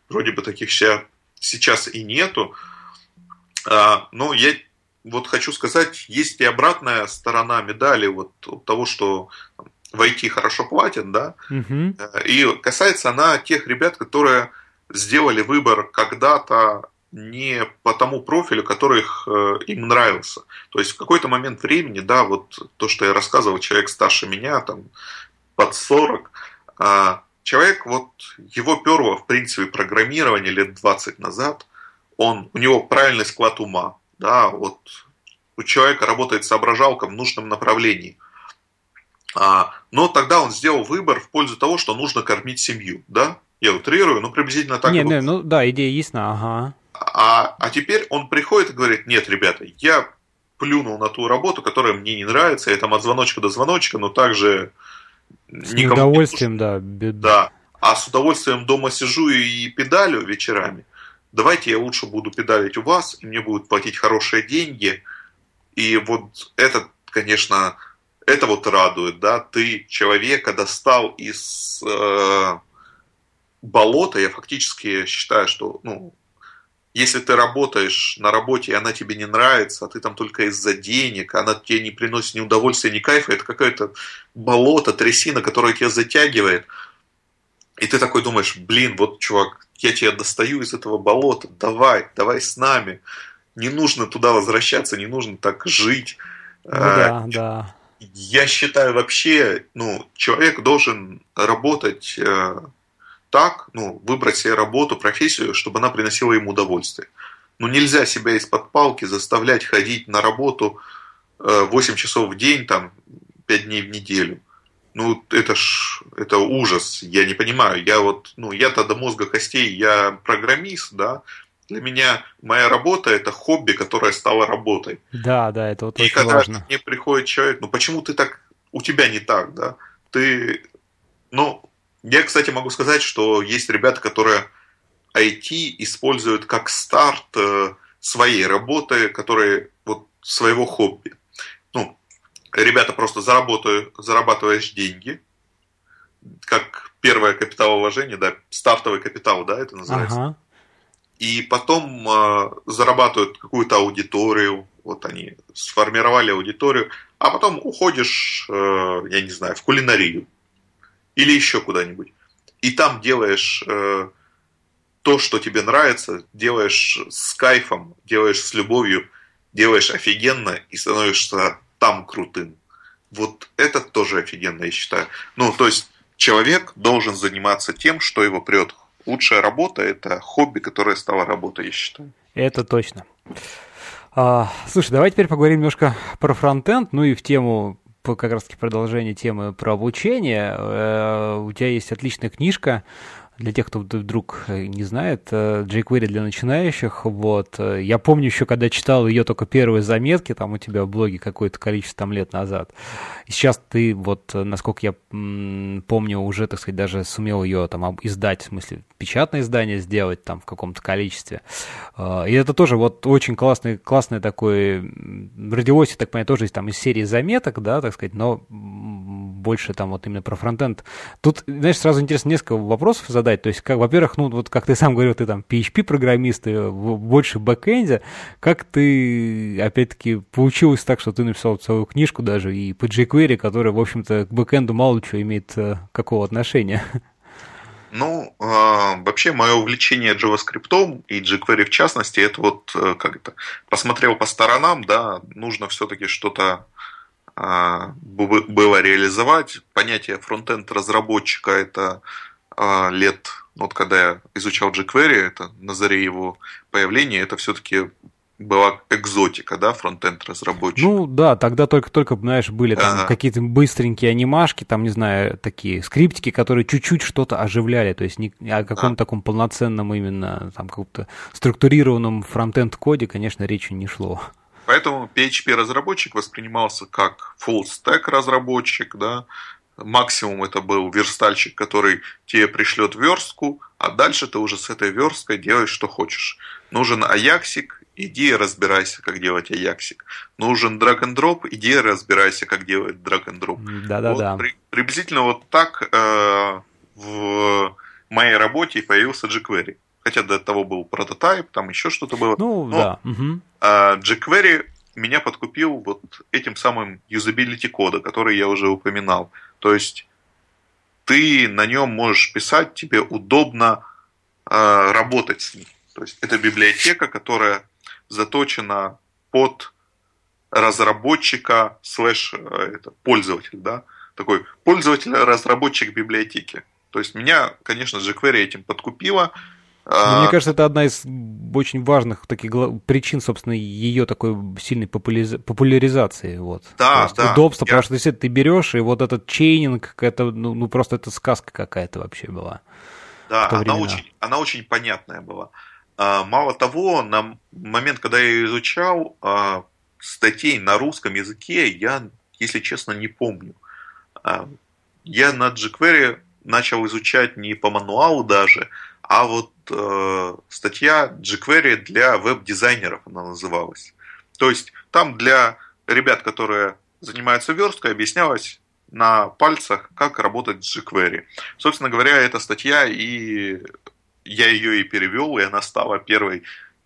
Speaker 2: вроде бы таких сейчас, сейчас и нету. А, но я вот хочу сказать, есть и обратная сторона медали вот от того, что войти хорошо платят, да. Угу. И касается она тех ребят, которые сделали выбор когда-то не по тому профилю, который их, э, им нравился. То есть в какой-то момент времени, да, вот то, что я рассказывал, человек старше меня, там под 40, а человек, вот его перло, в принципе, программирование лет 20 назад, он, у него правильный склад ума, да, вот у человека работает соображалка в нужном направлении. А, но тогда он сделал выбор в пользу того, что нужно кормить семью, да? Я утрирую, но ну, приблизительно так. Не, не,
Speaker 1: ну да, идея ясна, ага.
Speaker 2: А, а теперь он приходит и говорит, нет, ребята, я плюнул на ту работу, которая мне не нравится, я там от звоночка до звоночка, но также с Никому
Speaker 1: удовольствием, не да.
Speaker 2: Да. А с удовольствием дома сижу и педалю вечерами. Давайте я лучше буду педалить у вас, и мне будут платить хорошие деньги. И вот это, конечно, это вот радует, да, ты человека достал из э, болота, я фактически считаю, что, ну, если ты работаешь на работе, и она тебе не нравится, а ты там только из-за денег, она тебе не приносит ни удовольствия, ни кайфа, это какое-то болото, трясина, которая тебя затягивает. И ты такой думаешь, блин, вот, чувак, я тебя достаю из этого болота, давай, давай с нами. Не нужно туда возвращаться, не нужно так жить. Ну, а, да, да. Я считаю вообще, ну, человек должен работать э, так, ну, выбрать себе работу, профессию, чтобы она приносила ему удовольствие. Ну, нельзя себя из-под палки заставлять ходить на работу 8 э, часов в день, там, 5 дней в неделю. Ну, это ж, это ужас, я не понимаю. Я вот, ну, я-то до мозга костей, я программист, да, для меня моя работа это хобби, которое стало работой.
Speaker 1: Да, да, это вот И очень когда важно.
Speaker 2: мне приходит человек, ну почему ты так, у тебя не так, да? Ты, ну, я, кстати, могу сказать, что есть ребята, которые IT используют как старт э, своей работы, которые вот своего хобби. Ну, ребята просто заработают, зарабатываешь деньги, как первое капиталовложение, да, стартовый капитал, да, это называется. Ага. И потом э, зарабатывают какую-то аудиторию, вот они сформировали аудиторию, а потом уходишь, э, я не знаю, в кулинарию, или еще куда-нибудь. И там делаешь э, то, что тебе нравится, делаешь с кайфом, делаешь с любовью, делаешь офигенно и становишься там крутым. Вот это тоже офигенно, я считаю. Ну, то есть человек должен заниматься тем, что его прет. Лучшая работа – это хобби, которое стало работой, я считаю.
Speaker 1: Это точно. А, слушай, давай теперь поговорим немножко про фронтенд, ну и в тему по как раз таки продолжению темы про обучение. Э, у тебя есть отличная книжка для тех, кто вдруг э, не знает, э, jQuery для начинающих, вот, э, я помню еще, когда читал ее только первые заметки, там у тебя в блоге какое-то количество там лет назад, и сейчас ты, вот, насколько я помню, уже, так сказать, даже сумел ее там издать, в смысле, печатное издание сделать там в каком-то количестве, и это тоже вот очень классный, классный такой, родилось, я так понимаю, тоже там из серии заметок, да, так сказать, но больше там вот именно про фронтенд. Тут, знаешь, сразу интересно несколько вопросов задать. То есть, как, во-первых, ну вот как ты сам говорил, ты там PHP-программист, э, больше бэкэнде. Как ты, опять-таки, получилось так, что ты написал целую книжку даже и по jQuery, которая, в общем-то, к бэкэнду мало чего имеет э, какого отношения?
Speaker 2: Ну, э, вообще мое увлечение JavaScript и jQuery в частности, это вот э, как это, посмотрел по сторонам, да, нужно все-таки что-то а, было реализовать. Понятие фронтенд разработчика это а, лет, ну, вот когда я изучал jQuery, это на заре его появления, это все-таки была экзотика, да, фронтенд разработчик.
Speaker 1: Ну да, тогда только-только, знаешь, были там ага. какие-то быстренькие анимашки, там, не знаю, такие скриптики, которые чуть-чуть что-то оживляли, то есть не о каком а. таком полноценном именно там каком-то структурированном фронтенд коде, конечно, речи не шло.
Speaker 2: Поэтому PHP-разработчик воспринимался как full-stack разработчик, да, максимум это был верстальщик, который тебе пришлет верстку, а дальше ты уже с этой версткой делаешь, что хочешь. Нужен аяксик, иди разбирайся, как делать аяксик. Нужен драг н дроп иди разбирайся, как делать драг н дроп
Speaker 1: Да-да-да. Вот, при,
Speaker 2: приблизительно вот так э, в моей работе появился jQuery хотя до того был прототайп, там еще что-то было. Ну, Но, да. Угу. А, jQuery меня подкупил вот этим самым юзабилити кода, который я уже упоминал. То есть ты на нем можешь писать, тебе удобно э, работать с ним. То есть это библиотека, которая заточена под разработчика слэш э, это, пользователь, да, такой пользователь-разработчик библиотеки. То есть меня, конечно, jQuery этим подкупило. Ну, мне а, кажется,
Speaker 1: это одна из очень важных таких причин, собственно, ее такой сильной популяризации. Вот. Да, да. Удобство, я... потому что если ты берешь, и вот этот чейнинг, это, ну, ну просто это сказка какая-то вообще
Speaker 2: была. Да, она очень, она очень понятная была. А, мало того, на момент, когда я изучал а, статей на русском языке, я, если честно, не помню. А, я на jQuery начал изучать не по мануалу даже, а вот э, статья jQuery для веб-дизайнеров она называлась. То есть там для ребят, которые занимаются версткой, объяснялось на пальцах, как работать с jQuery. Собственно говоря, эта статья, и я ее и перевел, и она стала первой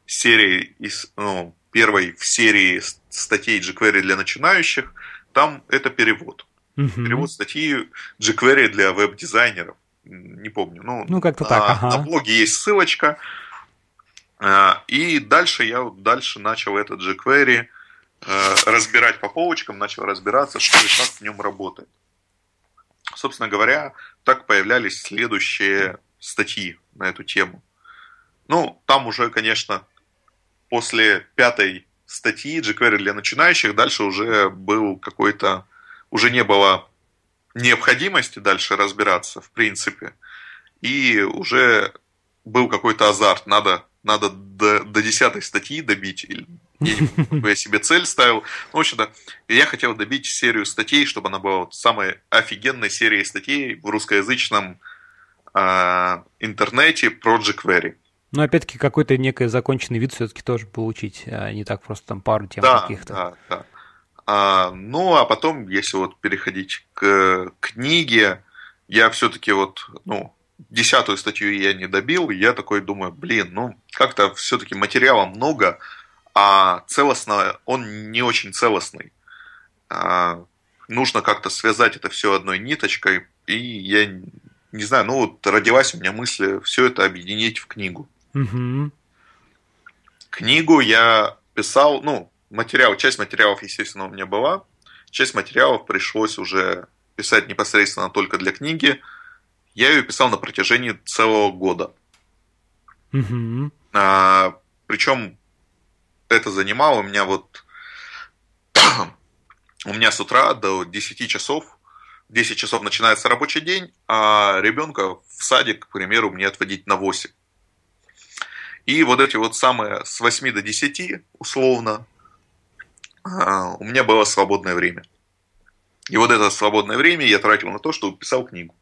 Speaker 2: серией, из, ну, первой в серии статей jQuery для начинающих. Там это перевод. Угу. Перевод статьи jQuery для веб-дизайнеров не помню.
Speaker 1: Ну, ну как-то так. Ага. На
Speaker 2: блоге есть ссылочка. А, и дальше я вот дальше начал этот jQuery э, разбирать по полочкам, начал разбираться, что и как в нем работает. Собственно говоря, так появлялись следующие статьи на эту тему. Ну, там уже, конечно, после пятой статьи jQuery для начинающих дальше уже был какой-то, уже не было необходимости дальше разбираться, в принципе, и уже был какой-то азарт, надо, надо до, до десятой статьи добить, или я, себе цель ставил. Ну, в общем-то, я хотел добить серию статей, чтобы она была вот самой офигенной серией статей в русскоязычном э, интернете Project Query.
Speaker 1: ну опять-таки какой-то некий законченный вид все-таки тоже получить, а не так просто там пару тем каких-то.
Speaker 2: Да, да. А, ну, а потом, если вот переходить к книге, я все-таки вот, ну, десятую статью я не добил, я такой думаю, блин, ну, как-то все-таки материала много, а целостно он не очень целостный. А, нужно как-то связать это все одной ниточкой, и я не знаю, ну вот родилась у меня мысль все это объединить в книгу. Угу. Книгу я писал, ну, материал, часть материалов, естественно, у меня была. Часть материалов пришлось уже писать непосредственно только для книги. Я ее писал на протяжении целого года. Угу. А, причем это занимало у меня вот... у меня с утра до 10 часов 10 часов начинается рабочий день, а ребенка в садик, к примеру, мне отводить на 8. И вот эти вот самые с 8 до 10, условно, а, у меня было свободное время. И вот это свободное время я тратил на то, что писал книгу.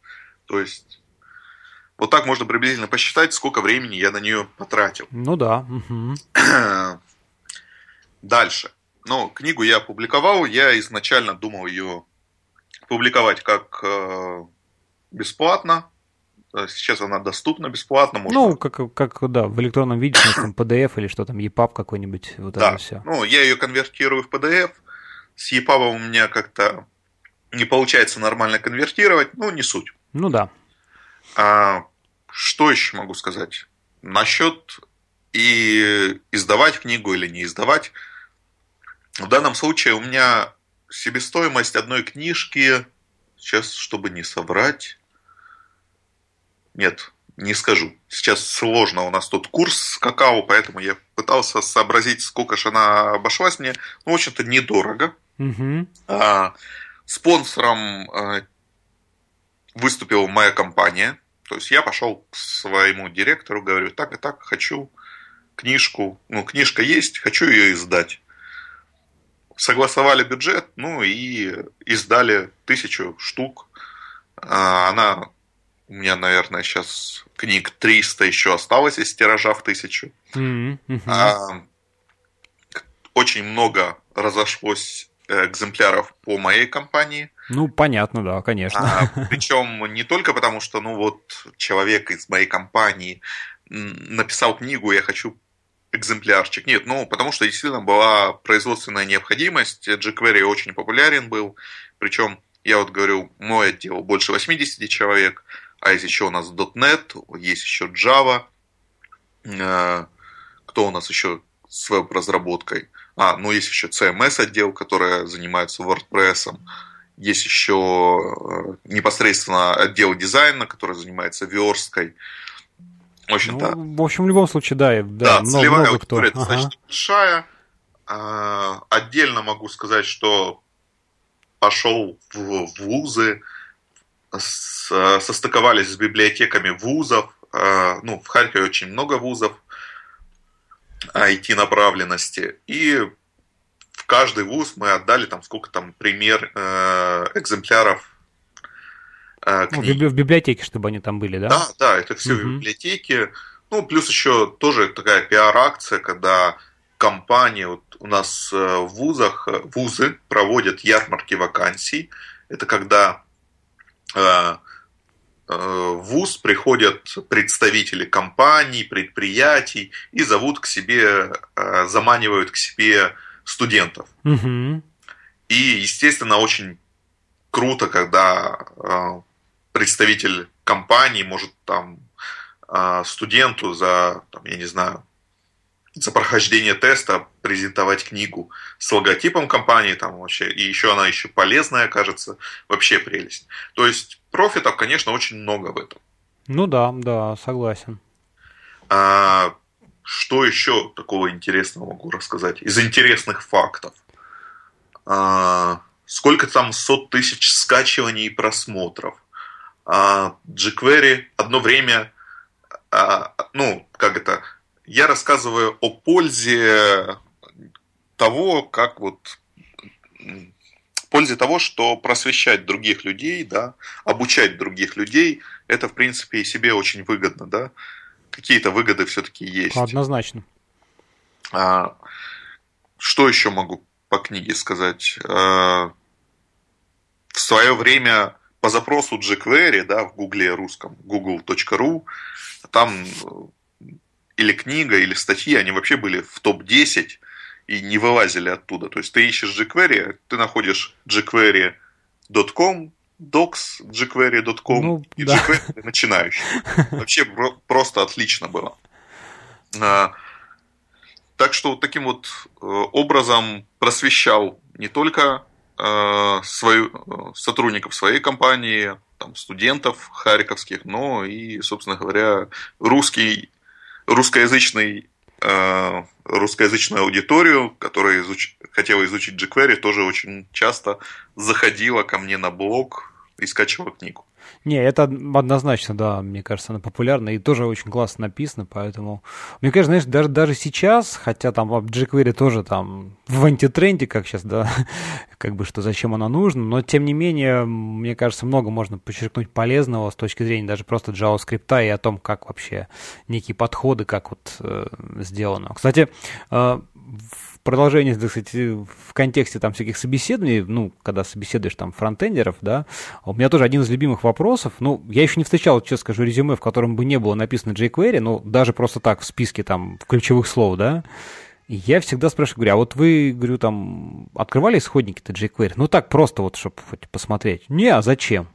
Speaker 2: То есть вот так можно приблизительно посчитать, сколько времени я на нее потратил.
Speaker 1: Ну да.
Speaker 2: Дальше. Ну, книгу я опубликовал. Я изначально думал ее публиковать как э, бесплатно. Э, сейчас она доступна бесплатно. Можно... Ну,
Speaker 1: как, как, да, в электронном виде, там PDF или что там, EPUB какой-нибудь, вот да. это все.
Speaker 2: Ну, я ее конвертирую в PDF. С EPUB у меня как-то не получается нормально конвертировать, ну, не суть. Ну, да. А, что еще могу сказать? Насчет и издавать книгу или не издавать. В данном случае у меня себестоимость одной книжки, сейчас, чтобы не соврать, нет, не скажу. Сейчас сложно у нас тут курс какао, поэтому я пытался сообразить, сколько же она обошлась мне. Ну, в общем-то, недорого. Угу. А, спонсором а, выступила моя компания. То есть я пошел к своему директору, говорю, так и так, хочу книжку. Ну, книжка есть, хочу ее издать. Согласовали бюджет, ну и издали тысячу штук. А, она у меня, наверное, сейчас книг 300 еще осталось из тиража в тысячу. Mm-hmm. А, очень много разошлось э, экземпляров по моей компании.
Speaker 1: Ну, понятно, да, конечно. А,
Speaker 2: причем не только потому, что, ну, вот человек из моей компании написал книгу, я хочу экземплярчик. Нет, ну, потому что действительно была производственная необходимость. jQuery очень популярен был. Причем, я вот говорю, мой отдел больше 80 человек. А есть еще у нас .NET, есть еще Java. Э, кто у нас еще с веб-разработкой? А, ну есть еще CMS-отдел, который занимается WordPress. Есть еще э, непосредственно отдел дизайна, который занимается версткой. В общем-то.
Speaker 1: Ну, в общем, в любом случае, да. Да, да целевая много аудитория кто. достаточно ага.
Speaker 2: большая. Э, отдельно могу сказать, что пошел в вузы, Э, состыковались с библиотеками вузов. Э, ну, в Харькове очень много вузов IT-направленности. Э, И в каждый вуз мы отдали там сколько там пример экземпляров ну, книг.
Speaker 1: Ну, в библиотеке, чтобы они там были, да? Да,
Speaker 2: да, это все угу. в библиотеке. Ну, плюс еще тоже такая пиар-акция, когда компании, вот у нас в вузах, вузы проводят ярмарки вакансий. Это когда Э, э, в ВУЗ приходят представители компаний, предприятий и зовут к себе, э, заманивают к себе студентов. Угу. И, естественно, очень круто, когда представитель компании может там студенту за, там, я не знаю, за прохождение теста презентовать книгу с логотипом компании там вообще, и еще она еще полезная, кажется, вообще прелесть. То есть профитов, конечно, очень много в этом.
Speaker 1: Ну да, да, согласен.
Speaker 2: А, что еще такого интересного могу рассказать? Из интересных фактов. А, сколько там сот тысяч скачиваний и просмотров? А, jQuery одно время, а, ну, как это, я рассказываю о пользе того, как вот пользе того, что просвещать других людей, да, обучать других людей, это, в принципе, и себе очень выгодно, да. Какие-то выгоды все-таки есть.
Speaker 1: Однозначно.
Speaker 2: А, что еще могу по книге сказать? А, в свое время по запросу jQuery, да, в гугле русском, google.ru, там или книга, или статьи, они вообще были в топ-10 и не вылазили оттуда. То есть ты ищешь jQuery, ты находишь jQuery.com, docs, jQuery.com ну, и да. jQuery начинающий Вообще просто отлично было. А, так что вот таким вот э, образом просвещал не только э, свою, э, сотрудников своей компании, там, студентов харьковских, но и, собственно говоря, русский русскоязычный э, русскоязычную аудиторию, которая изуч... хотела изучить jQuery, тоже очень часто заходила ко мне на блог и скачивала книгу.
Speaker 1: Не, это однозначно, да, мне кажется, она популярна и тоже очень классно написана, поэтому... Мне кажется, знаешь, даже, даже сейчас, хотя там jQuery тоже там в антитренде, как сейчас, да, как бы что, зачем она нужна, но тем не менее, мне кажется, много можно подчеркнуть полезного с точки зрения даже просто JavaScript и о том, как вообще некие подходы, как вот э, сделано. Кстати, э, продолжение, так сказать, в контексте там всяких собеседований, ну, когда собеседуешь там фронтендеров, да, у меня тоже один из любимых вопросов, ну, я еще не встречал, честно скажу, резюме, в котором бы не было написано jQuery, ну, даже просто так в списке там ключевых слов, да, я всегда спрашиваю, говорю, а вот вы, говорю, там, открывали исходники-то jQuery? Ну, так просто вот, чтобы хоть посмотреть. Не, а зачем?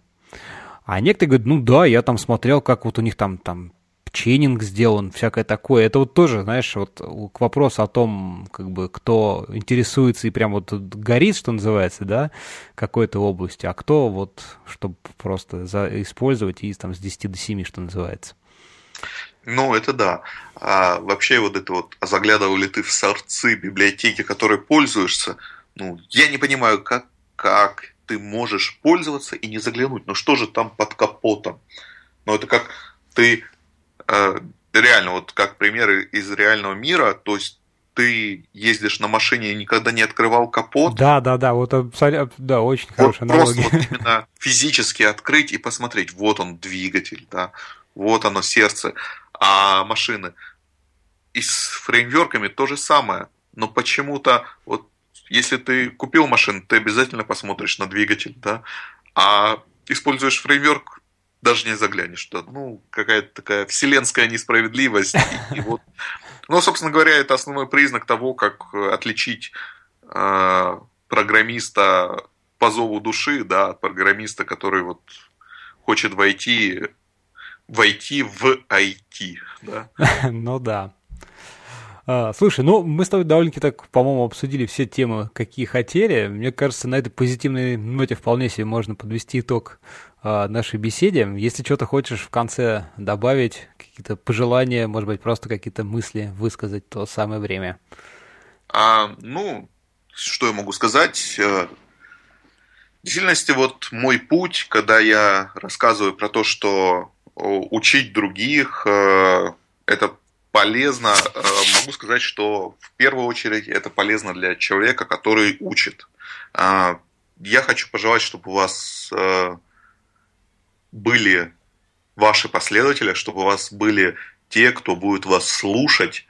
Speaker 1: А некоторые говорят, ну да, я там смотрел, как вот у них там, там Чейнинг сделан, всякое такое. Это вот тоже, знаешь, вот к вопросу о том, как бы, кто интересуется и прям вот горит, что называется, да, какой-то области, а кто вот, чтобы просто за, использовать и там с 10 до 7, что называется.
Speaker 2: Ну, это да. А вообще вот это вот, а заглядывали ты в сорцы библиотеки, которой пользуешься, ну, я не понимаю, как, как ты можешь пользоваться и не заглянуть. Ну, что же там под капотом? Ну, это как ты Э, реально, вот как примеры из реального мира, то есть ты ездишь на машине и никогда не открывал капот.
Speaker 1: Да, да, да, вот абсолютно, да, очень хорошая вот аналогия. Просто вот
Speaker 2: именно физически открыть и посмотреть, вот он двигатель, да, вот оно сердце, а машины. И с фреймверками то же самое, но почему-то вот если ты купил машину, ты обязательно посмотришь на двигатель, да, а используешь фреймверк, даже не заглянешь туда. Ну, какая-то такая вселенская несправедливость. И, и вот. Но, ну, собственно говоря, это основной признак того, как э, отличить э, программиста по зову души, да, от программиста, который вот хочет войти, войти в IT, да.
Speaker 1: Ну да. А, слушай, ну мы с тобой довольно-таки так, по-моему, обсудили все темы, какие хотели. Мне кажется, на этой позитивной ноте вполне себе можно подвести итог Э, нашей беседе. Если что-то хочешь в конце добавить, какие-то пожелания, может быть, просто какие-то мысли высказать, то самое время.
Speaker 2: А, ну, что я могу сказать? Э, в действительности, вот мой путь, когда я рассказываю про то, что учить других, э, это полезно, могу сказать, что в первую очередь это полезно для человека, который учит. А, я хочу пожелать, чтобы у вас были ваши последователи, чтобы у вас были те, кто будет вас слушать,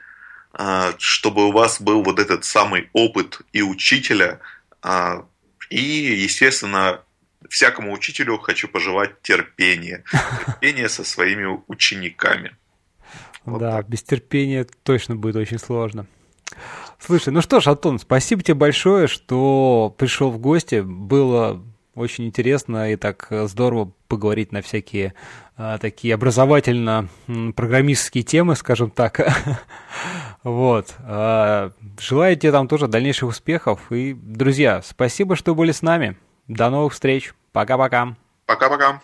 Speaker 2: а, чтобы у вас был вот этот самый опыт и учителя. А, и, естественно, всякому учителю хочу пожелать терпения. Терпения со своими учениками.
Speaker 1: да, без терпения точно будет очень сложно. Слушай, ну что ж, Антон, спасибо тебе большое, что пришел в гости. Было очень интересно и так э, здорово поговорить на всякие э, такие образовательно-программистские темы, скажем так. вот. Э, желаю тебе там тоже дальнейших успехов. И, друзья, спасибо, что были с нами. До новых встреч. Пока-пока.
Speaker 2: Пока-пока.